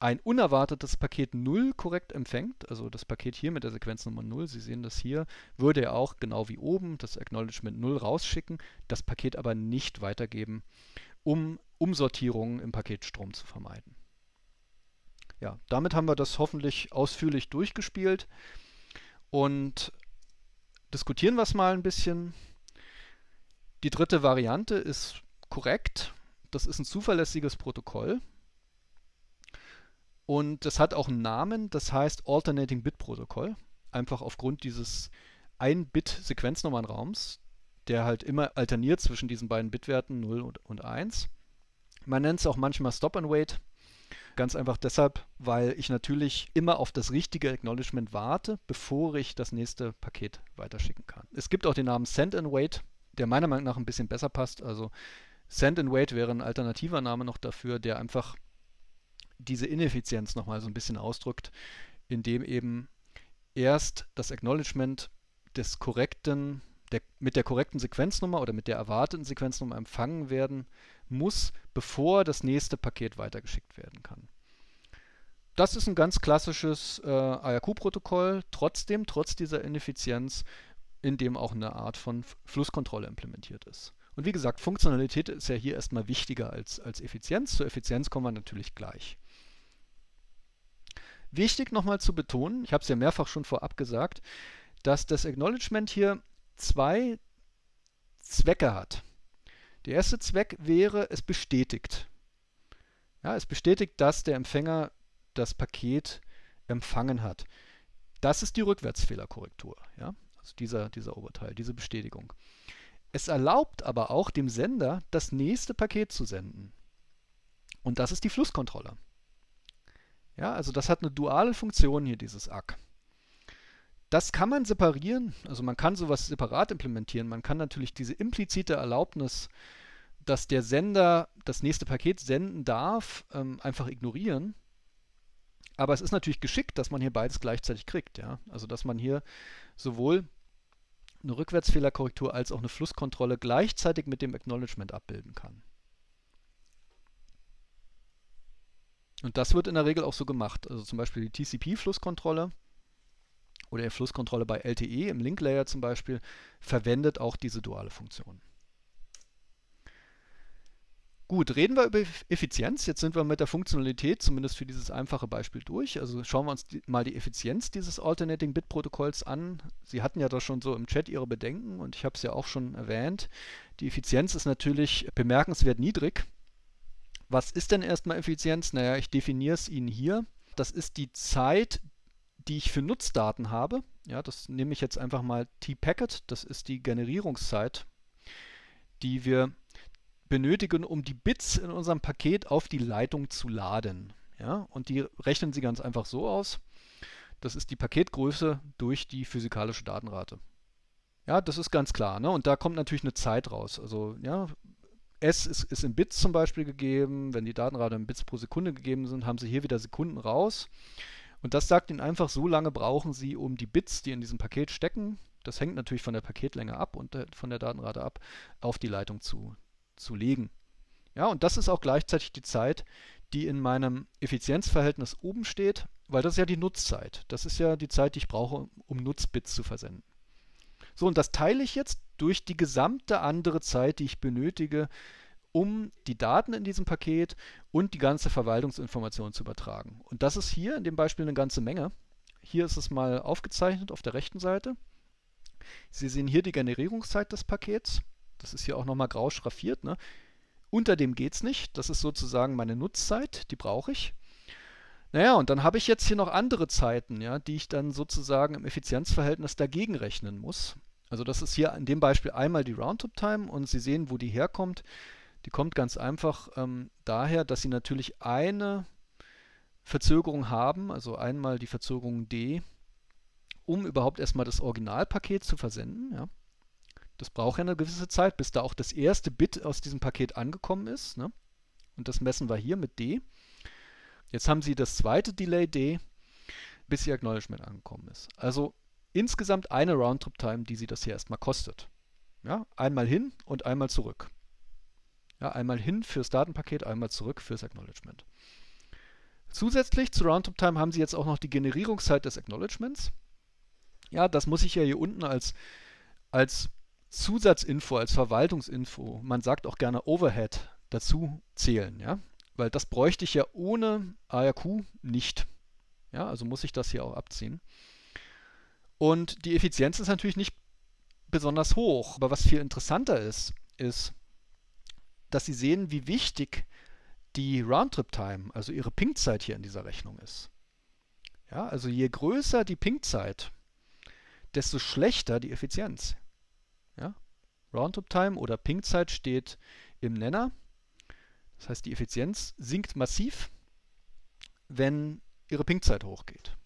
ein unerwartetes Paket 0 korrekt empfängt, also das Paket hier mit der Sequenz Nummer 0, Sie sehen das hier, würde er auch genau wie oben das Acknowledgement 0 rausschicken, das Paket aber nicht weitergeben um Umsortierungen im Paketstrom zu vermeiden. Ja, damit haben wir das hoffentlich ausführlich durchgespielt und diskutieren wir es mal ein bisschen. Die dritte Variante ist korrekt. Das ist ein zuverlässiges Protokoll. Und das hat auch einen Namen, das heißt Alternating Bit Protokoll. Einfach aufgrund dieses 1 bit sequenznummernraums der halt immer alterniert zwischen diesen beiden Bitwerten 0 und, 1. Man nennt es auch manchmal Stop and Wait. Ganz einfach deshalb, weil ich natürlich immer auf das richtige Acknowledgement warte, bevor ich das nächste Paket weiterschicken kann. Es gibt auch den Namen Send and Wait, der meiner Meinung nach ein bisschen besser passt. Also Send and Wait wäre ein alternativer Name noch dafür, der einfach diese Ineffizienz nochmal so ein bisschen ausdrückt, indem eben erst das Acknowledgement des korrekten der, mit der korrekten Sequenznummer oder mit der erwarteten Sequenznummer empfangen werden muss, bevor das nächste Paket weitergeschickt werden kann. Das ist ein ganz klassisches äh, ARQ-Protokoll, trotzdem, trotz dieser Ineffizienz, in dem auch eine Art von Flusskontrolle implementiert ist. Und wie gesagt, Funktionalität ist ja hier erstmal wichtiger als, als Effizienz. Zur Effizienz kommen wir natürlich gleich. Wichtig nochmal zu betonen, ich habe es ja mehrfach schon vorab gesagt, dass das Acknowledgement hier zwei Zwecke hat. Der erste Zweck wäre, es bestätigt. Ja, es bestätigt, dass der Empfänger das Paket empfangen hat. Das ist die Rückwärtsfehlerkorrektur. Ja? Also dieser, dieser Oberteil, diese Bestätigung. Es erlaubt aber auch dem Sender, das nächste Paket zu senden. Und das ist die Flusskontrolle. Ja, also das hat eine duale Funktion hier, dieses ACK. Das kann man separieren, also man kann sowas separat implementieren. Man kann natürlich diese implizite Erlaubnis, dass der Sender das nächste Paket senden darf, ähm, einfach ignorieren. Aber es ist natürlich geschickt, dass man hier beides gleichzeitig kriegt. Ja? Also dass man hier sowohl eine Rückwärtsfehlerkorrektur als auch eine Flusskontrolle gleichzeitig mit dem Acknowledgement abbilden kann. Und das wird in der Regel auch so gemacht. Also zum Beispiel die TCP-Flusskontrolle oder Flusskontrolle bei LTE im Link Layer zum Beispiel verwendet auch diese duale Funktion. Gut, reden wir über Effizienz. Jetzt sind wir mit der Funktionalität zumindest für dieses einfache Beispiel durch. Also schauen wir uns die, mal die Effizienz dieses Alternating Bit Protokolls an. Sie hatten ja da schon so im Chat Ihre Bedenken und ich habe es ja auch schon erwähnt. Die Effizienz ist natürlich bemerkenswert niedrig. Was ist denn erstmal Effizienz? Naja, ich definiere es Ihnen hier. Das ist die Zeit, die ich für Nutzdaten habe. Ja, das nehme ich jetzt einfach mal tpacket, das ist die Generierungszeit, die wir benötigen, um die Bits in unserem Paket auf die Leitung zu laden. Ja, und die rechnen Sie ganz einfach so aus. Das ist die Paketgröße durch die physikalische Datenrate. Ja, das ist ganz klar. Ne? Und da kommt natürlich eine Zeit raus. Also, ja, S ist, ist in Bits zum Beispiel gegeben. Wenn die Datenrate in Bits pro Sekunde gegeben sind, haben Sie hier wieder Sekunden raus. Und das sagt ihnen einfach, so lange brauchen sie, um die Bits, die in diesem Paket stecken, das hängt natürlich von der Paketlänge ab und äh, von der Datenrate ab, auf die Leitung zu, zu legen. Ja, und das ist auch gleichzeitig die Zeit, die in meinem Effizienzverhältnis oben steht, weil das ist ja die Nutzzeit. Das ist ja die Zeit, die ich brauche, um Nutzbits zu versenden. So, und das teile ich jetzt durch die gesamte andere Zeit, die ich benötige, um die Daten in diesem Paket und die ganze Verwaltungsinformation zu übertragen. Und das ist hier in dem Beispiel eine ganze Menge. Hier ist es mal aufgezeichnet auf der rechten Seite. Sie sehen hier die Generierungszeit des Pakets. Das ist hier auch nochmal grau schraffiert. Ne? Unter dem geht es nicht. Das ist sozusagen meine Nutzzeit, die brauche ich. Naja, und dann habe ich jetzt hier noch andere Zeiten, ja, die ich dann sozusagen im Effizienzverhältnis dagegen rechnen muss. Also das ist hier in dem Beispiel einmal die Roundtop-Time und Sie sehen, wo die herkommt. Die kommt ganz einfach ähm, daher, dass sie natürlich eine Verzögerung haben, also einmal die Verzögerung D, um überhaupt erstmal das Originalpaket zu versenden. Ja. Das braucht ja eine gewisse Zeit, bis da auch das erste Bit aus diesem Paket angekommen ist. Ne. Und das messen wir hier mit D. Jetzt haben Sie das zweite Delay D, bis Ihr Acknowledgement angekommen ist. Also insgesamt eine Roundtrip-Time, die Sie das hier erstmal kostet. Ja, einmal hin und einmal zurück. Ja, einmal hin fürs Datenpaket, einmal zurück fürs Acknowledgement. Zusätzlich zu Roundtop Time haben Sie jetzt auch noch die Generierungszeit des Acknowledgements. Ja, das muss ich ja hier unten als, als Zusatzinfo, als Verwaltungsinfo, man sagt auch gerne Overhead, dazu zählen. Ja? Weil das bräuchte ich ja ohne ARQ nicht. Ja, also muss ich das hier auch abziehen. Und die Effizienz ist natürlich nicht besonders hoch. Aber was viel interessanter ist, ist, dass sie sehen, wie wichtig die Roundtrip-Time, also ihre Ping-Zeit hier in dieser Rechnung ist. Ja, also je größer die Ping-Zeit, desto schlechter die Effizienz. Ja? Roundtrip-Time oder Ping-Zeit steht im Nenner. Das heißt, die Effizienz sinkt massiv, wenn ihre Ping-Zeit hochgeht.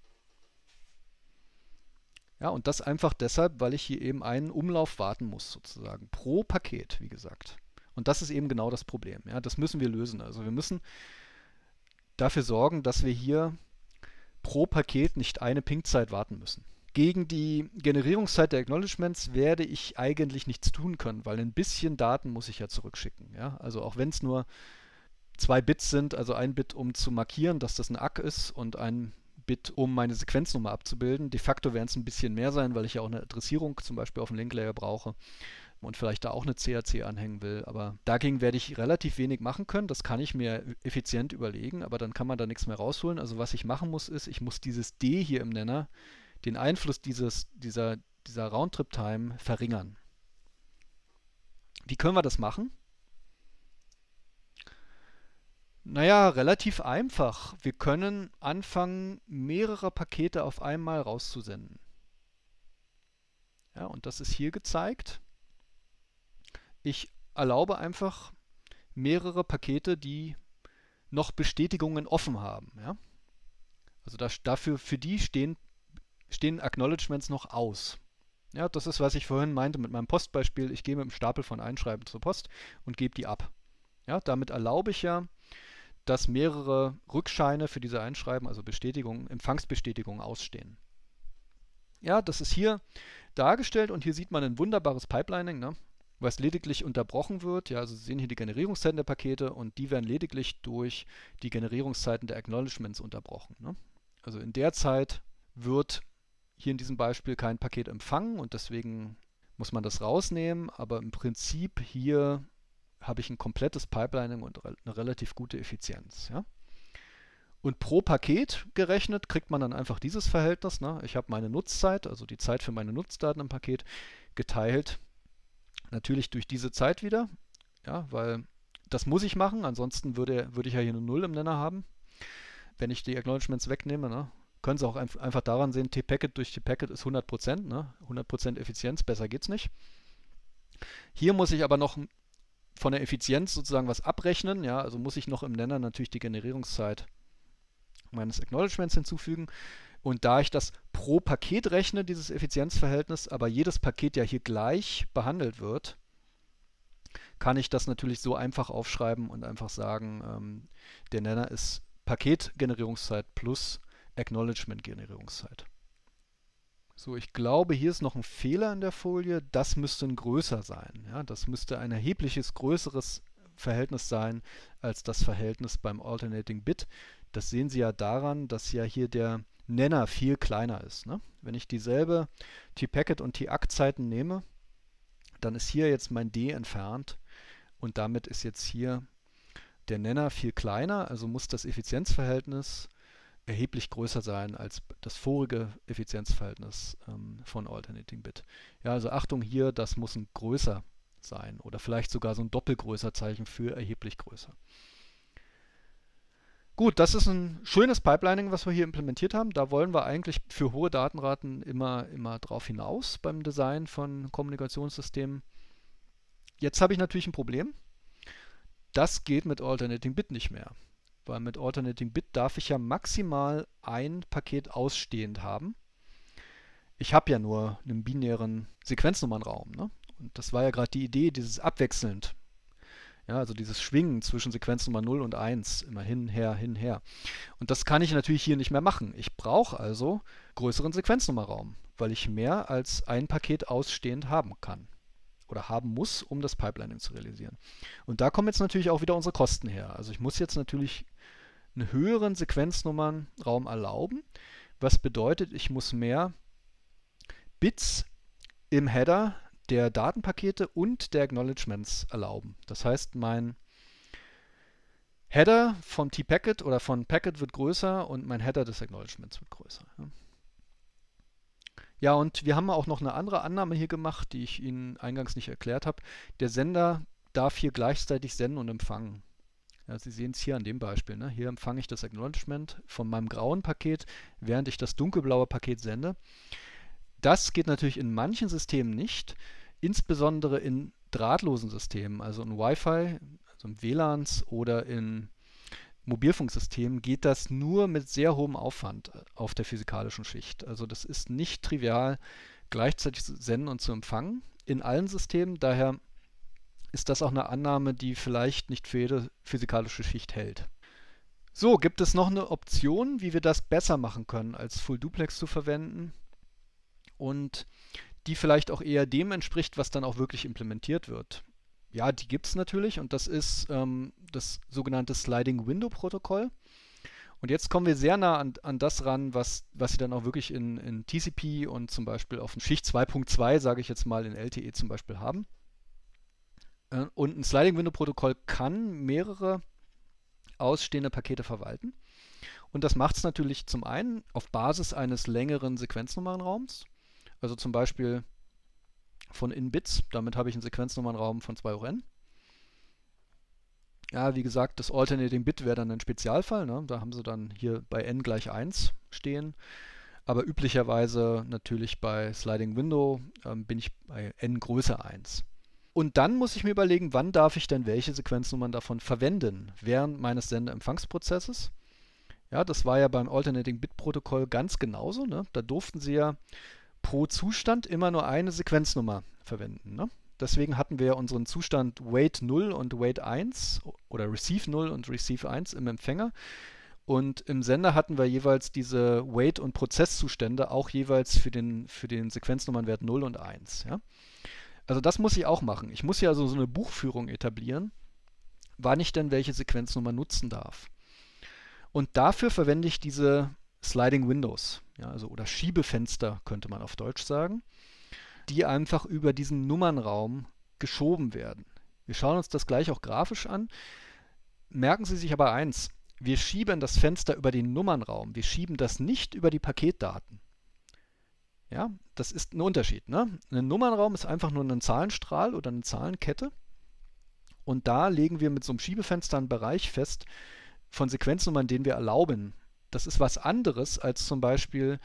Ja, und das einfach deshalb, weil ich hier eben einen Umlauf warten muss, sozusagen, pro Paket, wie gesagt. Und das ist eben genau das Problem. Ja? Das müssen wir lösen. Also wir müssen dafür sorgen, dass wir hier pro Paket nicht eine Ping-Zeit warten müssen. Gegen die Generierungszeit der Acknowledgements werde ich eigentlich nichts tun können, weil ein bisschen Daten muss ich ja zurückschicken. Ja? Also auch wenn es nur zwei Bits sind, also ein Bit, um zu markieren, dass das ein Ack ist und ein Bit, um meine Sequenznummer abzubilden. De facto werden es ein bisschen mehr sein, weil ich ja auch eine Adressierung zum Beispiel auf dem Link-Layer brauche und vielleicht da auch eine CAC anhängen will. Aber dagegen werde ich relativ wenig machen können. Das kann ich mir effizient überlegen, aber dann kann man da nichts mehr rausholen. Also was ich machen muss, ist, ich muss dieses D hier im Nenner, den Einfluss dieses, dieser, dieser Roundtrip-Time verringern. Wie können wir das machen? Naja, relativ einfach. Wir können anfangen, mehrere Pakete auf einmal rauszusenden. Ja, und das ist hier gezeigt. Ich erlaube einfach mehrere Pakete, die noch Bestätigungen offen haben. Ja? Also das, dafür, für die stehen, stehen Acknowledgements noch aus. Ja, das ist, was ich vorhin meinte mit meinem Postbeispiel. Ich gehe mit einem Stapel von Einschreiben zur Post und gebe die ab. Ja, damit erlaube ich ja, dass mehrere Rückscheine für diese Einschreiben, also Bestätigungen, Empfangsbestätigungen ausstehen. Ja, das ist hier dargestellt und hier sieht man ein wunderbares Pipelining. Ne? was lediglich unterbrochen wird. Ja, also Sie sehen hier die Generierungszeiten der Pakete und die werden lediglich durch die Generierungszeiten der Acknowledgements unterbrochen. Ne? Also in der Zeit wird hier in diesem Beispiel kein Paket empfangen und deswegen muss man das rausnehmen, aber im Prinzip hier habe ich ein komplettes Pipelining und eine relativ gute Effizienz. Ja? Und pro Paket gerechnet kriegt man dann einfach dieses Verhältnis. Ne? Ich habe meine Nutzzeit, also die Zeit für meine Nutzdaten im Paket, geteilt Natürlich durch diese Zeit wieder, ja, weil das muss ich machen, ansonsten würde, würde ich ja hier eine 0 im Nenner haben. Wenn ich die Acknowledgements wegnehme, ne, können Sie auch einf einfach daran sehen, T-Packet durch T-Packet ist 100%, ne, 100% Effizienz, besser geht's nicht. Hier muss ich aber noch von der Effizienz sozusagen was abrechnen, ja, also muss ich noch im Nenner natürlich die Generierungszeit meines Acknowledgements hinzufügen. Und da ich das pro Paket rechne, dieses Effizienzverhältnis, aber jedes Paket ja hier gleich behandelt wird, kann ich das natürlich so einfach aufschreiben und einfach sagen, ähm, der Nenner ist Paketgenerierungszeit plus Acknowledgement-Generierungszeit. So, ich glaube, hier ist noch ein Fehler in der Folie. Das müsste ein größer sein. Ja? Das müsste ein erhebliches größeres Verhältnis sein als das Verhältnis beim Alternating Bit. Das sehen Sie ja daran, dass ja hier der Nenner viel kleiner ist. Ne? Wenn ich dieselbe T-Packet und T-Act-Zeiten nehme, dann ist hier jetzt mein D entfernt und damit ist jetzt hier der Nenner viel kleiner, also muss das Effizienzverhältnis erheblich größer sein als das vorige Effizienzverhältnis ähm, von Alternating Bit. Ja, also Achtung hier, das muss ein größer sein oder vielleicht sogar so ein Doppelgrößerzeichen für erheblich größer. Gut, das ist ein schönes Pipelining, was wir hier implementiert haben. Da wollen wir eigentlich für hohe Datenraten immer, immer drauf hinaus beim Design von Kommunikationssystemen. Jetzt habe ich natürlich ein Problem. Das geht mit Alternating Bit nicht mehr, weil mit Alternating Bit darf ich ja maximal ein Paket ausstehend haben. Ich habe ja nur einen binären Sequenznummernraum. Ne? Und das war ja gerade die Idee, dieses abwechselnd ja, also dieses Schwingen zwischen Sequenz Nummer 0 und 1, immer hin, her, hin, her. Und das kann ich natürlich hier nicht mehr machen. Ich brauche also größeren Sequenznummerraum, weil ich mehr als ein Paket ausstehend haben kann oder haben muss, um das Pipelining zu realisieren. Und da kommen jetzt natürlich auch wieder unsere Kosten her. Also ich muss jetzt natürlich einen höheren Sequenznummernraum erlauben, was bedeutet, ich muss mehr Bits im Header der Datenpakete und der Acknowledgements erlauben. Das heißt, mein Header vom T-Packet oder von Packet wird größer und mein Header des Acknowledgements wird größer. Ja, und wir haben auch noch eine andere Annahme hier gemacht, die ich Ihnen eingangs nicht erklärt habe. Der Sender darf hier gleichzeitig senden und empfangen. Ja, Sie sehen es hier an dem Beispiel. Ne? Hier empfange ich das Acknowledgement von meinem grauen Paket, während ich das dunkelblaue Paket sende. Das geht natürlich in manchen Systemen nicht insbesondere in drahtlosen Systemen, also in Wi-Fi, also in WLANs oder in Mobilfunksystemen geht das nur mit sehr hohem Aufwand äh, auf der physikalischen Schicht. Also das ist nicht trivial, gleichzeitig zu senden und zu empfangen in allen Systemen. Daher ist das auch eine Annahme, die vielleicht nicht für jede physikalische Schicht hält. So, gibt es noch eine Option, wie wir das besser machen können, als Full Duplex zu verwenden? Und die vielleicht auch eher dem entspricht, was dann auch wirklich implementiert wird. Ja, die gibt es natürlich und das ist ähm, das sogenannte Sliding Window Protokoll. Und jetzt kommen wir sehr nah an, an das ran, was, was Sie dann auch wirklich in, in TCP und zum Beispiel auf Schicht 2.2, sage ich jetzt mal, in LTE zum Beispiel haben. Äh, und ein Sliding Window Protokoll kann mehrere ausstehende Pakete verwalten. Und das macht es natürlich zum einen auf Basis eines längeren Sequenznummernraums. Also zum Beispiel von in-Bits, damit habe ich einen Sequenznummernraum von 2 hoch n. Ja, wie gesagt, das Alternating Bit wäre dann ein Spezialfall. Ne? Da haben sie dann hier bei n gleich 1 stehen. Aber üblicherweise natürlich bei Sliding Window ähm, bin ich bei n größer 1. Und dann muss ich mir überlegen, wann darf ich denn welche Sequenznummern davon verwenden während meines Sendeempfangsprozesses. Ja, das war ja beim Alternating Bit Protokoll ganz genauso. Ne? Da durften sie ja pro Zustand immer nur eine Sequenznummer verwenden. Ne? Deswegen hatten wir unseren Zustand Wait 0 und Wait 1 oder Receive 0 und Receive 1 im Empfänger. Und im Sender hatten wir jeweils diese Wait- und Prozesszustände auch jeweils für den, für den Sequenznummernwert 0 und 1. Ja? Also das muss ich auch machen. Ich muss ja also so eine Buchführung etablieren, wann ich denn welche Sequenznummer nutzen darf. Und dafür verwende ich diese Sliding Windows, ja, also oder Schiebefenster könnte man auf Deutsch sagen, die einfach über diesen Nummernraum geschoben werden. Wir schauen uns das gleich auch grafisch an. Merken Sie sich aber eins, wir schieben das Fenster über den Nummernraum, wir schieben das nicht über die Paketdaten. Ja, das ist ein Unterschied. Ne? Ein Nummernraum ist einfach nur ein Zahlenstrahl oder eine Zahlenkette. Und da legen wir mit so einem Schiebefenster einen Bereich fest von Sequenznummern, den wir erlauben, das ist was anderes, als zum Beispiel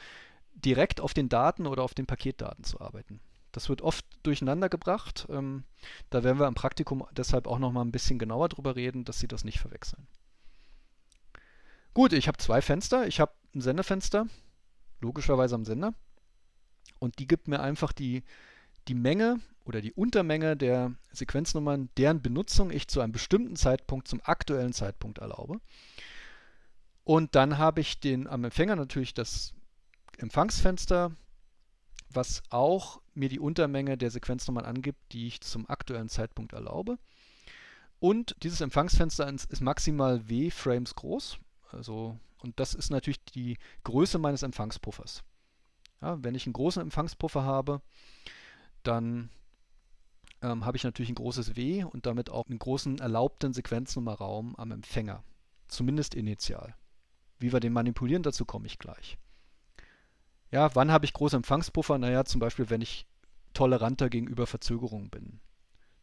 direkt auf den Daten oder auf den Paketdaten zu arbeiten. Das wird oft durcheinander gebracht. Ähm, da werden wir im Praktikum deshalb auch noch mal ein bisschen genauer drüber reden, dass Sie das nicht verwechseln. Gut, ich habe zwei Fenster. Ich habe ein Sendefenster, logischerweise am Sender. Und die gibt mir einfach die, die Menge oder die Untermenge der Sequenznummern, deren Benutzung ich zu einem bestimmten Zeitpunkt, zum aktuellen Zeitpunkt erlaube. Und dann habe ich den am Empfänger natürlich das Empfangsfenster, was auch mir die Untermenge der Sequenznummern angibt, die ich zum aktuellen Zeitpunkt erlaube. Und dieses Empfangsfenster ist maximal W Frames groß. Also, und das ist natürlich die Größe meines Empfangspuffers. Ja, wenn ich einen großen Empfangspuffer habe, dann ähm, habe ich natürlich ein großes W und damit auch einen großen erlaubten Sequenznummerraum am Empfänger. Zumindest initial. Wie wir den manipulieren, dazu komme ich gleich. Ja, wann habe ich große Empfangspuffer? Naja, zum Beispiel, wenn ich toleranter gegenüber Verzögerungen bin.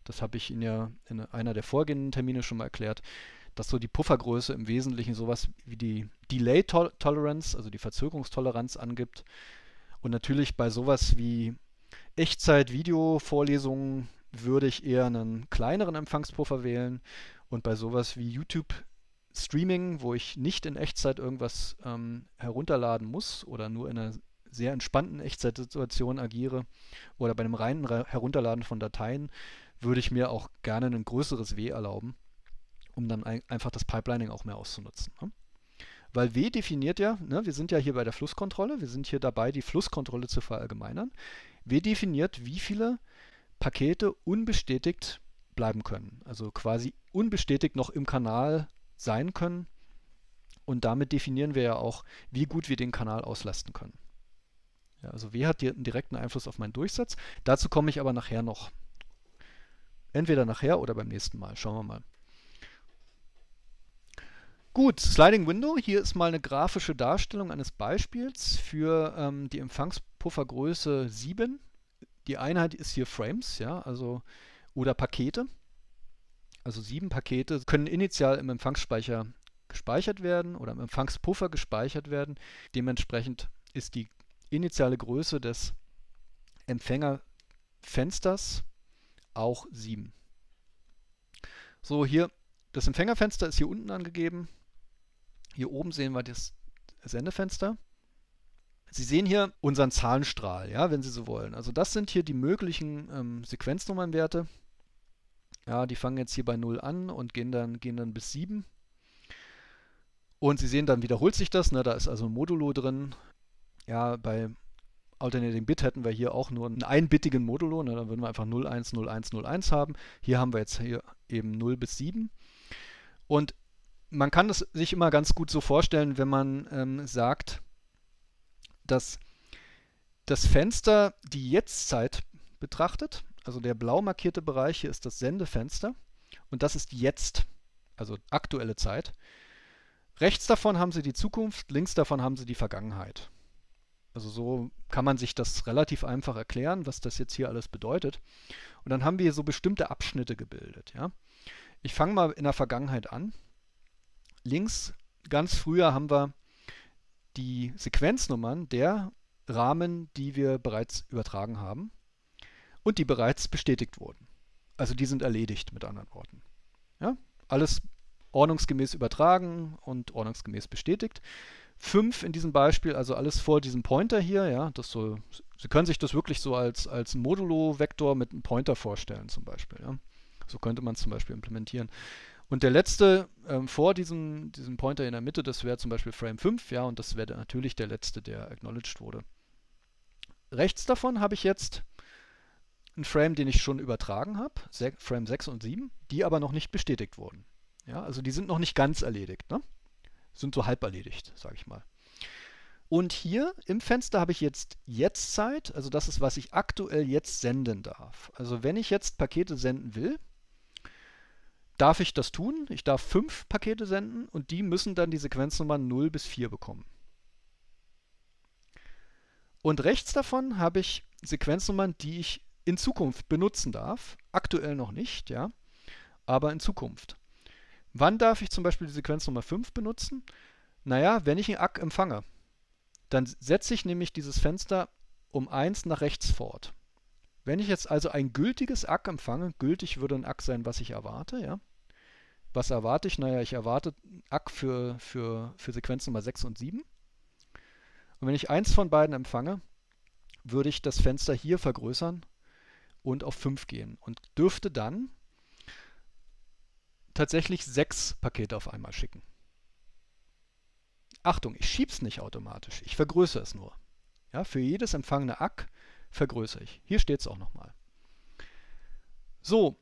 Das habe ich Ihnen ja in einer der vorgehenden Termine schon mal erklärt, dass so die Puffergröße im Wesentlichen sowas wie die Delay Tolerance, also die Verzögerungstoleranz angibt. Und natürlich bei sowas wie Echtzeit-Video-Vorlesungen würde ich eher einen kleineren Empfangspuffer wählen. Und bei sowas wie YouTube Streaming, wo ich nicht in Echtzeit irgendwas ähm, herunterladen muss oder nur in einer sehr entspannten Echtzeitsituation agiere oder bei einem reinen Re Herunterladen von Dateien, würde ich mir auch gerne ein größeres W erlauben, um dann ein einfach das Pipelining auch mehr auszunutzen. Ne? Weil W definiert ja, ne, wir sind ja hier bei der Flusskontrolle, wir sind hier dabei, die Flusskontrolle zu verallgemeinern. W definiert, wie viele Pakete unbestätigt bleiben können. Also quasi unbestätigt noch im Kanal sein können. Und damit definieren wir ja auch, wie gut wir den Kanal auslasten können. Ja, also W hat einen direkten Einfluss auf meinen Durchsatz. Dazu komme ich aber nachher noch. Entweder nachher oder beim nächsten Mal. Schauen wir mal. Gut, Sliding Window. Hier ist mal eine grafische Darstellung eines Beispiels für ähm, die Empfangspuffergröße 7. Die Einheit ist hier Frames, ja, also oder Pakete. Also sieben Pakete können initial im Empfangsspeicher gespeichert werden oder im Empfangspuffer gespeichert werden. Dementsprechend ist die initiale Größe des Empfängerfensters auch 7. So, hier, das Empfängerfenster ist hier unten angegeben. Hier oben sehen wir das Sendefenster. Sie sehen hier unseren Zahlenstrahl, ja, wenn Sie so wollen. Also das sind hier die möglichen ähm, Sequenznummerwerte ja, die fangen jetzt hier bei 0 an und gehen dann, gehen dann bis 7. Und Sie sehen, dann wiederholt sich das. Ne? Da ist also ein Modulo drin. Ja, bei Alternating Bit hätten wir hier auch nur einen einbittigen Modulo. Ne? Dann würden wir einfach 0, 1, 0, 1, 0, 1 haben. Hier haben wir jetzt hier eben 0 bis 7. Und man kann es sich immer ganz gut so vorstellen, wenn man ähm, sagt, dass das Fenster die Jetztzeit betrachtet also der blau markierte Bereich hier ist das Sendefenster und das ist jetzt, also aktuelle Zeit. Rechts davon haben Sie die Zukunft, links davon haben Sie die Vergangenheit. Also so kann man sich das relativ einfach erklären, was das jetzt hier alles bedeutet. Und dann haben wir so bestimmte Abschnitte gebildet. Ja? Ich fange mal in der Vergangenheit an. Links ganz früher haben wir die Sequenznummern der Rahmen, die wir bereits übertragen haben und die bereits bestätigt wurden. Also die sind erledigt mit anderen Worten. Ja? Alles ordnungsgemäß übertragen und ordnungsgemäß bestätigt. 5 in diesem Beispiel, also alles vor diesem Pointer hier, ja, das so, Sie können sich das wirklich so als, als Modulo-Vektor mit einem Pointer vorstellen zum Beispiel. Ja. So könnte man es zum Beispiel implementieren. Und der letzte ähm, vor diesem, diesem Pointer in der Mitte, das wäre zum Beispiel Frame 5, ja, und das wäre natürlich der letzte, der acknowledged wurde. Rechts davon habe ich jetzt ein Frame, den ich schon übertragen habe, Frame 6 und 7, die aber noch nicht bestätigt wurden. Ja, also die sind noch nicht ganz erledigt, ne? sind so halb erledigt, sage ich mal. Und hier im Fenster habe ich jetzt Jetztzeit, also das ist, was ich aktuell jetzt senden darf. Also wenn ich jetzt Pakete senden will, darf ich das tun. Ich darf fünf Pakete senden und die müssen dann die Sequenznummern 0 bis 4 bekommen. Und rechts davon habe ich Sequenznummern, die ich in Zukunft benutzen darf. Aktuell noch nicht, ja, aber in Zukunft. Wann darf ich zum Beispiel die Sequenz Nummer 5 benutzen? Naja, wenn ich einen Ack empfange, dann setze ich nämlich dieses Fenster um 1 nach rechts fort. Wenn ich jetzt also ein gültiges Ack empfange, gültig würde ein Ack sein, was ich erwarte, ja. Was erwarte ich? Naja, ich erwarte Ack für, für, für Sequenz Nummer 6 und 7. Und wenn ich eins von beiden empfange, würde ich das Fenster hier vergrößern und auf 5 gehen und dürfte dann tatsächlich sechs Pakete auf einmal schicken. Achtung, ich schiebe es nicht automatisch, ich vergrößere es nur. Ja, für jedes empfangene ACK vergrößere ich. Hier steht es auch nochmal. So,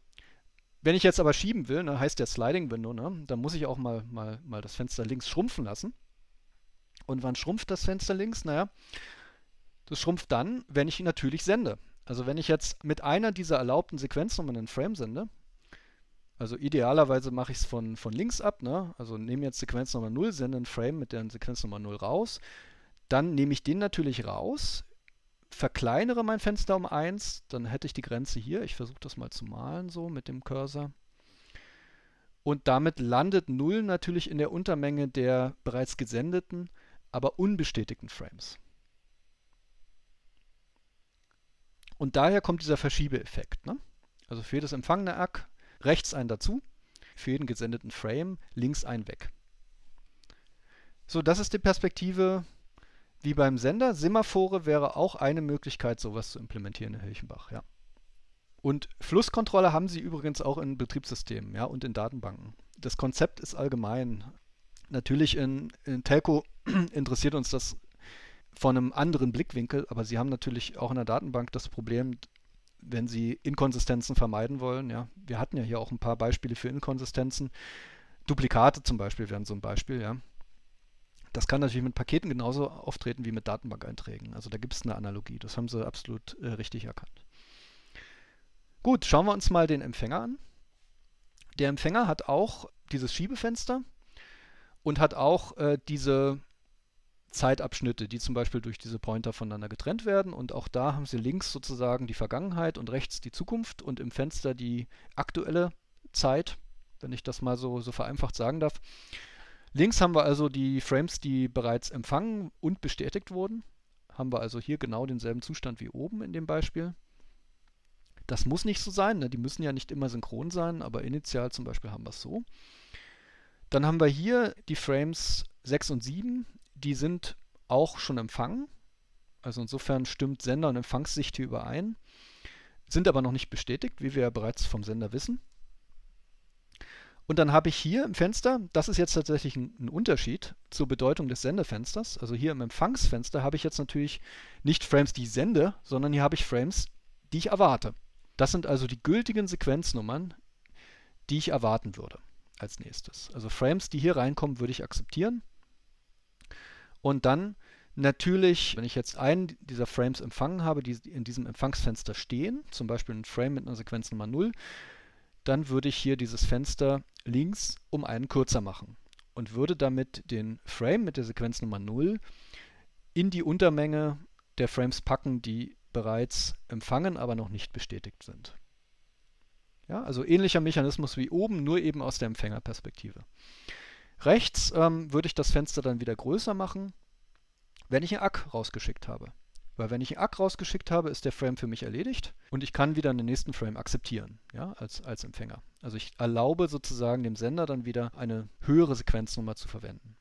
wenn ich jetzt aber schieben will, ne, heißt der Sliding Window, ne, dann muss ich auch mal, mal, mal das Fenster links schrumpfen lassen. Und wann schrumpft das Fenster links? Naja, das schrumpft dann, wenn ich ihn natürlich sende. Also wenn ich jetzt mit einer dieser erlaubten Sequenznummern einen Frame sende, also idealerweise mache ich es von, von links ab, ne? also nehme jetzt Sequenznummer 0, sende einen Frame mit der Sequenznummer 0 raus, dann nehme ich den natürlich raus, verkleinere mein Fenster um 1, dann hätte ich die Grenze hier. Ich versuche das mal zu malen so mit dem Cursor. Und damit landet 0 natürlich in der Untermenge der bereits gesendeten, aber unbestätigten Frames. Und daher kommt dieser Verschiebeeffekt. Ne? Also für jedes empfangene Ack rechts einen dazu, für jeden gesendeten Frame links einen weg. So, das ist die Perspektive wie beim Sender. Semaphore wäre auch eine Möglichkeit, sowas zu implementieren in Hilchenbach, ja. Und Flusskontrolle haben sie übrigens auch in Betriebssystemen, ja, und in Datenbanken. Das Konzept ist allgemein. Natürlich in, in Telco interessiert uns das von einem anderen Blickwinkel, aber sie haben natürlich auch in der Datenbank das Problem, wenn sie Inkonsistenzen vermeiden wollen. Ja, wir hatten ja hier auch ein paar Beispiele für Inkonsistenzen. Duplikate zum Beispiel wären so ein Beispiel, ja. Das kann natürlich mit Paketen genauso auftreten wie mit Datenbank-Einträgen. Also da gibt es eine Analogie. Das haben sie absolut äh, richtig erkannt. Gut, schauen wir uns mal den Empfänger an. Der Empfänger hat auch dieses Schiebefenster und hat auch äh, diese Zeitabschnitte, die zum Beispiel durch diese Pointer voneinander getrennt werden. Und auch da haben Sie links sozusagen die Vergangenheit und rechts die Zukunft und im Fenster die aktuelle Zeit, wenn ich das mal so, so vereinfacht sagen darf. Links haben wir also die Frames, die bereits empfangen und bestätigt wurden. Haben wir also hier genau denselben Zustand wie oben in dem Beispiel. Das muss nicht so sein, ne? die müssen ja nicht immer synchron sein, aber initial zum Beispiel haben wir es so. Dann haben wir hier die Frames 6 und 7 die sind auch schon empfangen. Also insofern stimmt Sender und Empfangssicht hier überein, sind aber noch nicht bestätigt, wie wir ja bereits vom Sender wissen. Und dann habe ich hier im Fenster, das ist jetzt tatsächlich ein, ein, Unterschied zur Bedeutung des Sendefensters. Also hier im Empfangsfenster habe ich jetzt natürlich nicht Frames, die ich sende, sondern hier habe ich Frames, die ich erwarte. Das sind also die gültigen Sequenznummern, die ich erwarten würde als nächstes. Also Frames, die hier reinkommen, würde ich akzeptieren. Und dann natürlich, wenn ich jetzt einen dieser Frames empfangen habe, die in diesem Empfangsfenster stehen, zum Beispiel ein Frame mit einer Sequenz Nummer 0, dann würde ich hier dieses Fenster links um einen kürzer machen und würde damit den Frame mit der Sequenz Nummer 0 in die Untermenge der Frames packen, die bereits empfangen, aber noch nicht bestätigt sind. Ja, also ähnlicher Mechanismus wie oben, nur eben aus der Empfängerperspektive. Rechts ähm, würde ich das Fenster dann wieder größer machen, wenn ich ein Ack rausgeschickt habe. Weil wenn ich ein Ack rausgeschickt habe, ist der Frame für mich erledigt und ich kann wieder den nächsten Frame akzeptieren, ja, als, als Empfänger. Also ich erlaube sozusagen dem Sender dann wieder eine höhere Sequenznummer zu verwenden.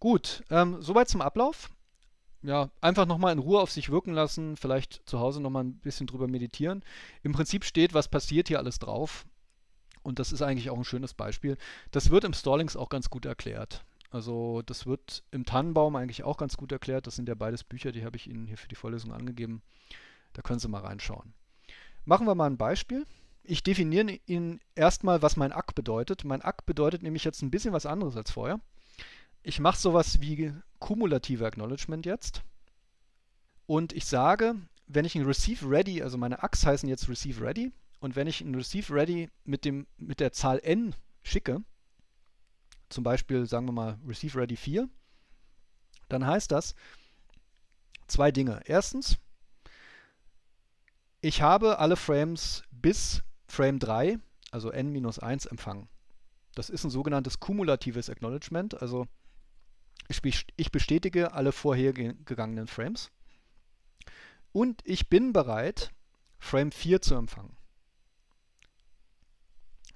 Gut, ähm, soweit zum Ablauf. Ja, einfach nochmal in Ruhe auf sich wirken lassen, vielleicht zu Hause nochmal ein bisschen drüber meditieren. Im Prinzip steht, was passiert hier alles drauf. Und das ist eigentlich auch ein schönes Beispiel. Das wird im Stallings auch ganz gut erklärt. Also das wird im Tannenbaum eigentlich auch ganz gut erklärt. Das sind ja beides Bücher, die habe ich Ihnen hier für die Vorlesung angegeben. Da können Sie mal reinschauen. Machen wir mal ein Beispiel. Ich definiere Ihnen erstmal, was mein Ack bedeutet. Mein Ack bedeutet nämlich jetzt ein bisschen was anderes als vorher. Ich mache sowas wie kumulative Acknowledgement jetzt. Und ich sage, wenn ich ein Receive Ready, also meine Acks heißen jetzt Receive Ready, und wenn ich ein Receive Ready mit, dem, mit der Zahl n schicke, zum Beispiel sagen wir mal Receive Ready 4, dann heißt das zwei Dinge. Erstens, ich habe alle Frames bis Frame 3, also n-1, empfangen. Das ist ein sogenanntes kumulatives Acknowledgement, also ich bestätige alle vorhergegangenen Frames. Und ich bin bereit, Frame 4 zu empfangen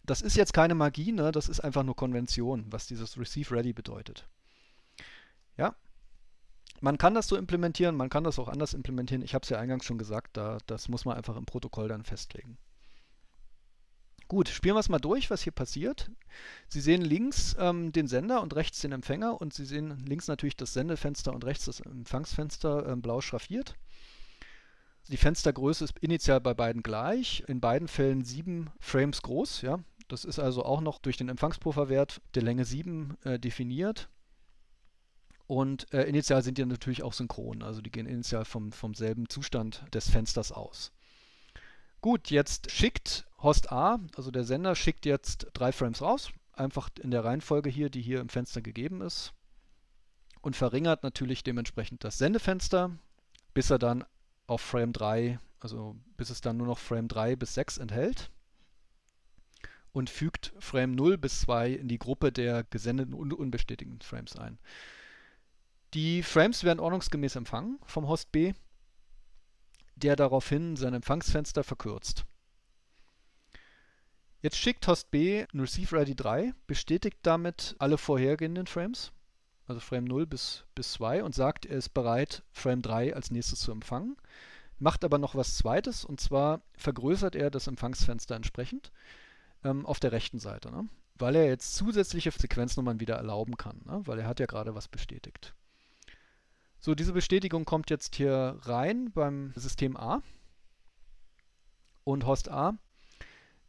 das ist jetzt keine Magie, ne? das ist einfach nur Konvention, was dieses Receive Ready bedeutet. Ja, man kann das so implementieren, man kann das auch anders implementieren. Ich habe es ja eingangs schon gesagt, da, das muss man einfach im Protokoll dann festlegen. Gut, spielen wir es mal durch, was hier passiert. Sie sehen links ähm, den Sender und rechts den Empfänger und Sie sehen links natürlich das Sendefenster und rechts das Empfangsfenster äh, blau schraffiert. Die Fenstergröße ist initial bei beiden gleich, in beiden Fällen sieben Frames groß. Ja? Das ist also auch noch durch den Empfangspufferwert der Länge 7 äh, definiert. Und äh, initial sind die natürlich auch synchron, also die gehen initial vom, vom selben Zustand des Fensters aus. Gut, jetzt schickt Host A, also der Sender, schickt jetzt drei Frames raus, einfach in der Reihenfolge hier, die hier im Fenster gegeben ist, und verringert natürlich dementsprechend das Sendefenster, bis er dann auf Frame 3, also bis es dann nur noch Frame 3 bis 6 enthält und fügt Frame 0 bis 2 in die Gruppe der gesendeten und unbestätigten Frames ein. Die Frames werden ordnungsgemäß empfangen vom Host B, der daraufhin sein Empfangsfenster verkürzt. Jetzt schickt Host B ein Receiver ID 3, bestätigt damit alle vorhergehenden Frames, also Frame 0 bis, bis 2, und sagt, er ist bereit, Frame 3 als nächstes zu empfangen. Macht aber noch was Zweites, und zwar vergrößert er das Empfangsfenster entsprechend ähm, auf der rechten Seite, ne? weil er jetzt zusätzliche Sequenznummern wieder erlauben kann, ne? weil er hat ja gerade was bestätigt. So, diese Bestätigung kommt jetzt hier rein beim System A und Host A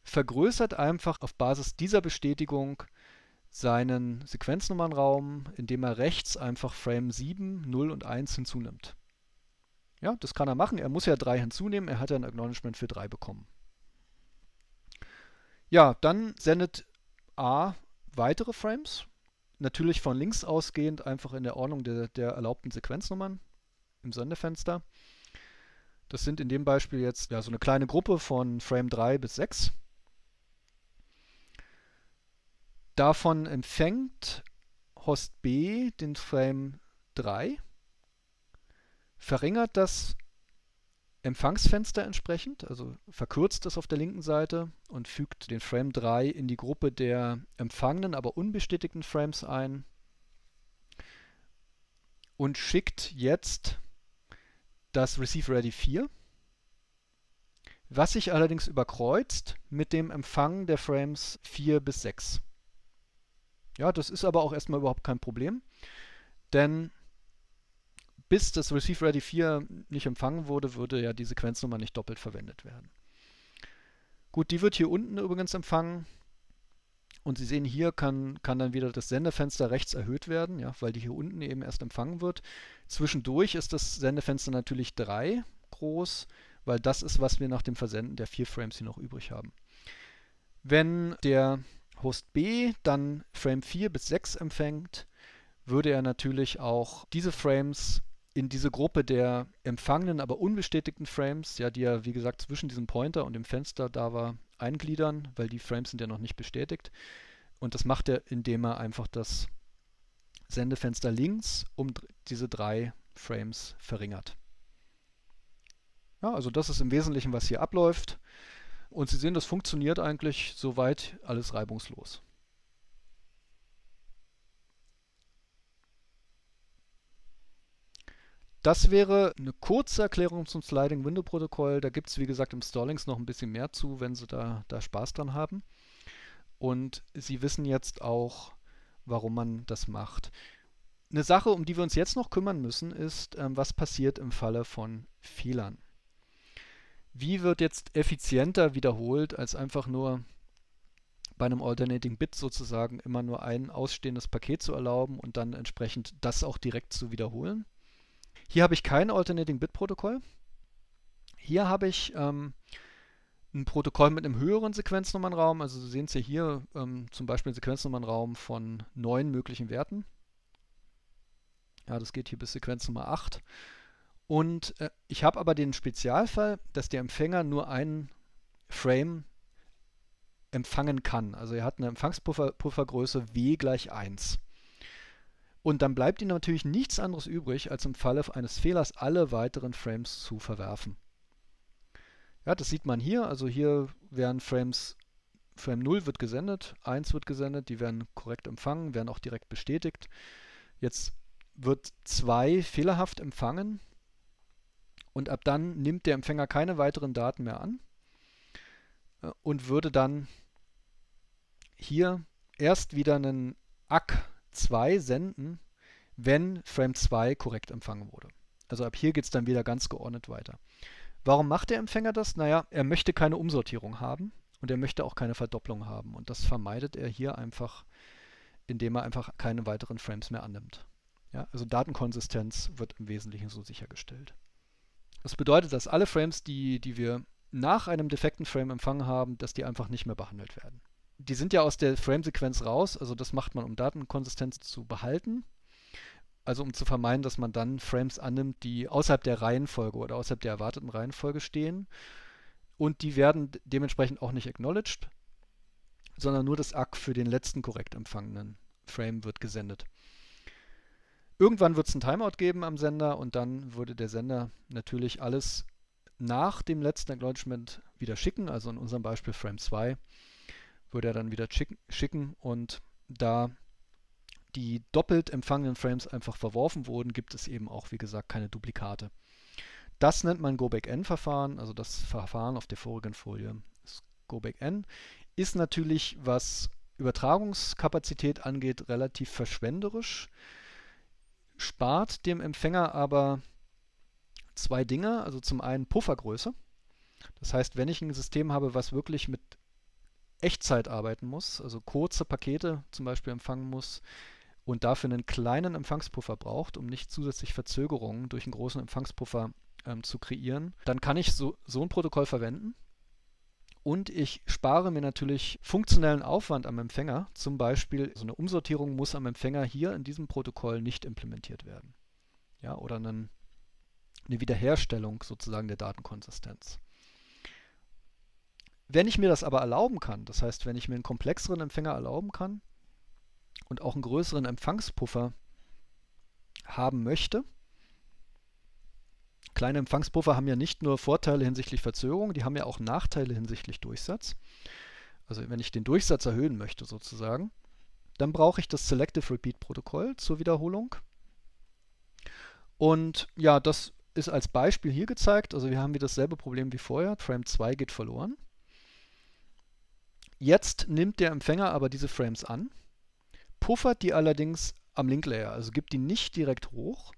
vergrößert einfach auf Basis dieser Bestätigung seinen Sequenznummernraum, indem er rechts einfach Frame 7, 0 und 1 hinzunimmt. Ja, das kann er machen. Er muss ja 3 hinzunehmen. Er hat ja ein Acknowledgement für 3 bekommen. Ja, dann sendet A weitere Frames, natürlich von links ausgehend, einfach in der Ordnung der, der erlaubten Sequenznummern im Sendefenster. Das sind in dem Beispiel jetzt ja, so eine kleine Gruppe von Frame 3 bis 6. Davon empfängt Host B den Frame 3, verringert das Empfangsfenster entsprechend, also verkürzt es auf der linken Seite und fügt den Frame 3 in die Gruppe der empfangenen, aber unbestätigten Frames ein und schickt jetzt das Receive Ready 4, was sich allerdings überkreuzt mit dem Empfang der Frames 4 bis 6. Ja, das ist aber auch erstmal überhaupt kein Problem, denn bis das Receive Ready 4 nicht empfangen wurde, würde ja die Sequenznummer nicht doppelt verwendet werden. Gut, die wird hier unten übrigens empfangen. Und Sie sehen, hier kann, kann dann wieder das Sendefenster rechts erhöht werden, ja, weil die hier unten eben erst empfangen wird. Zwischendurch ist das Sendefenster natürlich 3 groß, weil das ist, was wir nach dem Versenden der 4 Frames hier noch übrig haben. Wenn der Host B dann Frame 4 bis 6 empfängt, würde er natürlich auch diese Frames in diese Gruppe der empfangenen, aber unbestätigten Frames, ja, die ja wie gesagt zwischen diesem Pointer und dem Fenster da war, eingliedern, weil die Frames sind ja noch nicht bestätigt. Und das macht er, indem er einfach das Sendefenster links um diese drei Frames verringert. Ja, also das ist im Wesentlichen, was hier abläuft. Und Sie sehen, das funktioniert eigentlich soweit alles reibungslos. Das wäre eine kurze Erklärung zum Sliding Window Protokoll. Da gibt es, wie gesagt, im Stallings noch ein bisschen mehr zu, wenn Sie da, da Spaß dran haben. Und Sie wissen jetzt auch, warum man das macht. Eine Sache, um die wir uns jetzt noch kümmern müssen, ist, ähm, was passiert im Falle von Fehlern. Wie wird jetzt effizienter wiederholt, als einfach nur bei einem Alternating Bit sozusagen immer nur ein ausstehendes Paket zu erlauben und dann entsprechend das auch direkt zu wiederholen? Hier habe ich kein Alternating Bit Protokoll. Hier habe ich ähm, ein Protokoll mit einem höheren Sequenznummernraum. Also Sie sehen es ja hier ähm, zum Beispiel einen Sequenznummernraum von neun möglichen Werten. Ja, das geht hier bis Sequenznummer 8. Und äh, ich habe aber den Spezialfall, dass der Empfänger nur einen Frame empfangen kann. Also er hat eine Empfangspuffergröße W gleich 1. Und dann bleibt ihnen natürlich nichts anderes übrig, als im Falle eines Fehlers alle weiteren Frames zu verwerfen. Ja, das sieht man hier. Also hier werden Frames, Frame 0 wird gesendet, 1 wird gesendet, die werden korrekt empfangen, werden auch direkt bestätigt. Jetzt wird 2 fehlerhaft empfangen und ab dann nimmt der Empfänger keine weiteren Daten mehr an äh, und würde dann hier erst wieder einen ACK 2 senden, wenn Frame 2 korrekt empfangen wurde. Also ab hier geht es dann wieder ganz geordnet weiter. Warum macht der Empfänger das? Naja, er möchte keine Umsortierung haben und er möchte auch keine Verdopplung haben. Und das vermeidet er hier einfach, indem er einfach keine weiteren Frames mehr annimmt. Ja, also Datenkonsistenz wird im Wesentlichen so sichergestellt. Das bedeutet, dass alle Frames, die, die wir nach einem defekten Frame empfangen haben, dass die einfach nicht mehr behandelt werden die sind ja aus der Frame-Sequenz raus, also das macht man, um Datenkonsistenz zu behalten. Also um zu vermeiden, dass man dann Frames annimmt, die außerhalb der Reihenfolge oder außerhalb der erwarteten Reihenfolge stehen. Und die werden dementsprechend auch nicht acknowledged, sondern nur das ACK für den letzten korrekt empfangenen Frame wird gesendet. Irgendwann wird es ein Timeout geben am Sender und dann würde der Sender natürlich alles nach dem letzten Acknowledgement wieder schicken, also in unserem Beispiel Frame 2 würde er dann wieder schicken und da die doppelt empfangenen Frames einfach verworfen wurden, gibt es eben auch, wie gesagt, keine Duplikate. Das nennt man Go-Back-N-Verfahren, also das Verfahren auf der vorigen Folie ist Go-Back-N. Ist natürlich, was Übertragungskapazität angeht, relativ verschwenderisch, spart dem Empfänger aber zwei Dinge, also zum einen Puffergröße. Das heißt, wenn ich ein System habe, was wirklich mit Echtzeit arbeiten muss, also kurze Pakete zum Beispiel empfangen muss und dafür einen kleinen Empfangspuffer braucht, um nicht zusätzlich Verzögerungen durch einen großen Empfangspuffer ähm, zu kreieren, dann kann ich so, so ein Protokoll verwenden. Und ich spare mir natürlich funktionellen Aufwand am Empfänger. Zum Beispiel, so eine Umsortierung muss am Empfänger hier in diesem Protokoll nicht implementiert werden. Ja, oder einen, eine Wiederherstellung sozusagen der Datenkonsistenz. Wenn ich mir das aber erlauben kann, das heißt, wenn ich mir einen komplexeren Empfänger erlauben kann und auch einen größeren Empfangspuffer haben möchte, kleine Empfangspuffer haben ja nicht nur Vorteile hinsichtlich Verzögerung, die haben ja auch Nachteile hinsichtlich Durchsatz. Also wenn ich den Durchsatz erhöhen möchte sozusagen, dann brauche ich das Selective Repeat Protokoll zur Wiederholung. Und ja, das ist als Beispiel hier gezeigt. Also wir haben wieder dasselbe Problem wie vorher. Frame 2 geht verloren. Jetzt nimmt der Empfänger aber diese Frames an, puffert die allerdings am Link-Layer, also gibt die nicht direkt hoch.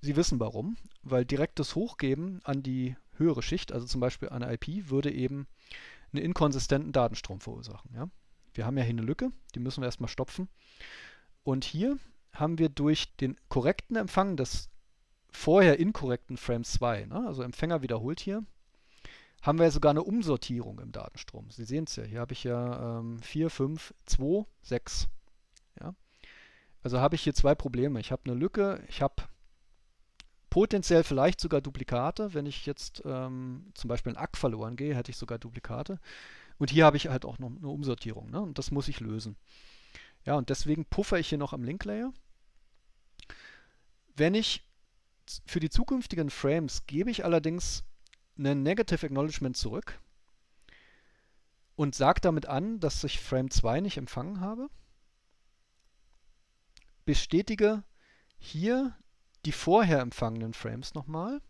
Sie wissen warum, weil direktes Hochgeben an die höhere Schicht, also zum Beispiel an IP, würde eben einen inkonsistenten Datenstrom verursachen. Ja? Wir haben ja hier eine Lücke, die müssen wir erstmal stopfen. Und hier haben wir durch den korrekten Empfang des vorher inkorrekten Frames 2, ne? also Empfänger wiederholt hier, haben wir sogar eine Umsortierung im Datenstrom. Sie sehen es ja, hier habe ich ja ähm, 4, 5, 2, 6. Ja? Also habe ich hier zwei Probleme. Ich habe eine Lücke, ich habe potenziell vielleicht sogar Duplikate. Wenn ich jetzt ähm, zum Beispiel einen Ack verloren gehe, hätte ich sogar Duplikate. Und hier habe ich halt auch noch eine Umsortierung. Ne? Und das muss ich lösen. Ja, und deswegen puffer ich hier noch am Link-Layer. Wenn ich für die zukünftigen Frames gebe ich allerdings einen Negative Acknowledgement zurück und sage damit an, dass ich Frame 2 nicht empfangen habe. Bestätige hier die vorher empfangenen Frames nochmal,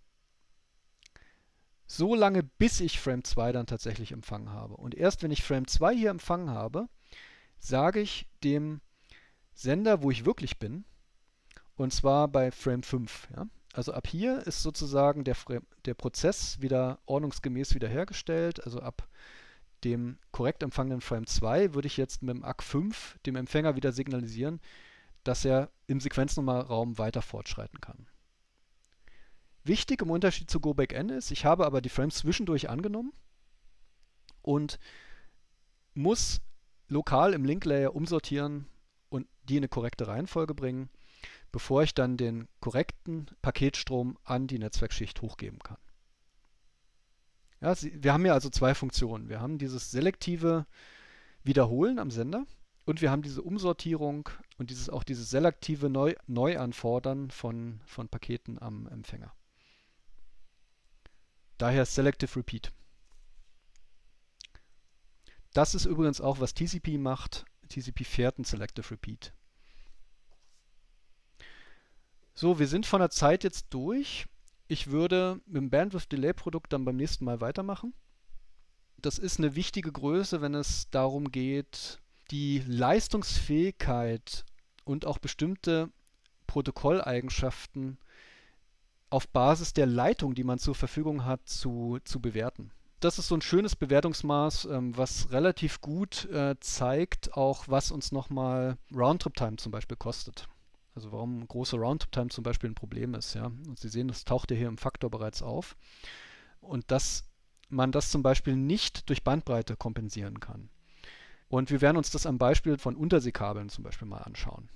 so lange bis ich Frame 2 dann tatsächlich empfangen habe. Und erst wenn ich Frame 2 hier empfangen habe, sage ich dem Sender, wo ich wirklich bin, und zwar bei Frame 5. Ja? Also ab hier ist sozusagen der, der Prozess wieder ordnungsgemäß wiederhergestellt. Also ab dem korrekt empfangenen Frame 2 würde ich jetzt mit dem ACK5 dem Empfänger wieder signalisieren, dass er im Sequenznummerraum weiter fortschreiten kann. Wichtig im Unterschied zu GoBackN ist, ich habe aber die Frames zwischendurch angenommen und muss lokal im Link-Layer umsortieren und die in eine korrekte Reihenfolge bringen bevor ich dann den korrekten Paketstrom an die Netzwerkschicht hochgeben kann. Ja, wir haben hier also zwei Funktionen. Wir haben dieses selektive Wiederholen am Sender und wir haben diese Umsortierung und dieses, auch dieses selektive Neu Neuanfordern von, von Paketen am Empfänger. Daher Selective Repeat. Das ist übrigens auch, was TCP macht. TCP fährt ein Selective Repeat. So, wir sind von der Zeit jetzt durch. Ich würde mit dem Bandwidth Delay Produkt dann beim nächsten Mal weitermachen. Das ist eine wichtige Größe, wenn es darum geht, die Leistungsfähigkeit und auch bestimmte Protokolleigenschaften auf Basis der Leitung, die man zur Verfügung hat, zu, zu bewerten. Das ist so ein schönes Bewertungsmaß, ähm, was relativ gut äh, zeigt, auch was uns nochmal Roundtrip-Time zum Beispiel kostet. Also warum große Roundup-Time zum Beispiel ein Problem ist, ja. Und Sie sehen, das taucht ja hier im Faktor bereits auf. Und dass man das zum Beispiel nicht durch Bandbreite kompensieren kann. Und wir werden uns das am Beispiel von Unterseekabeln zum Beispiel mal anschauen.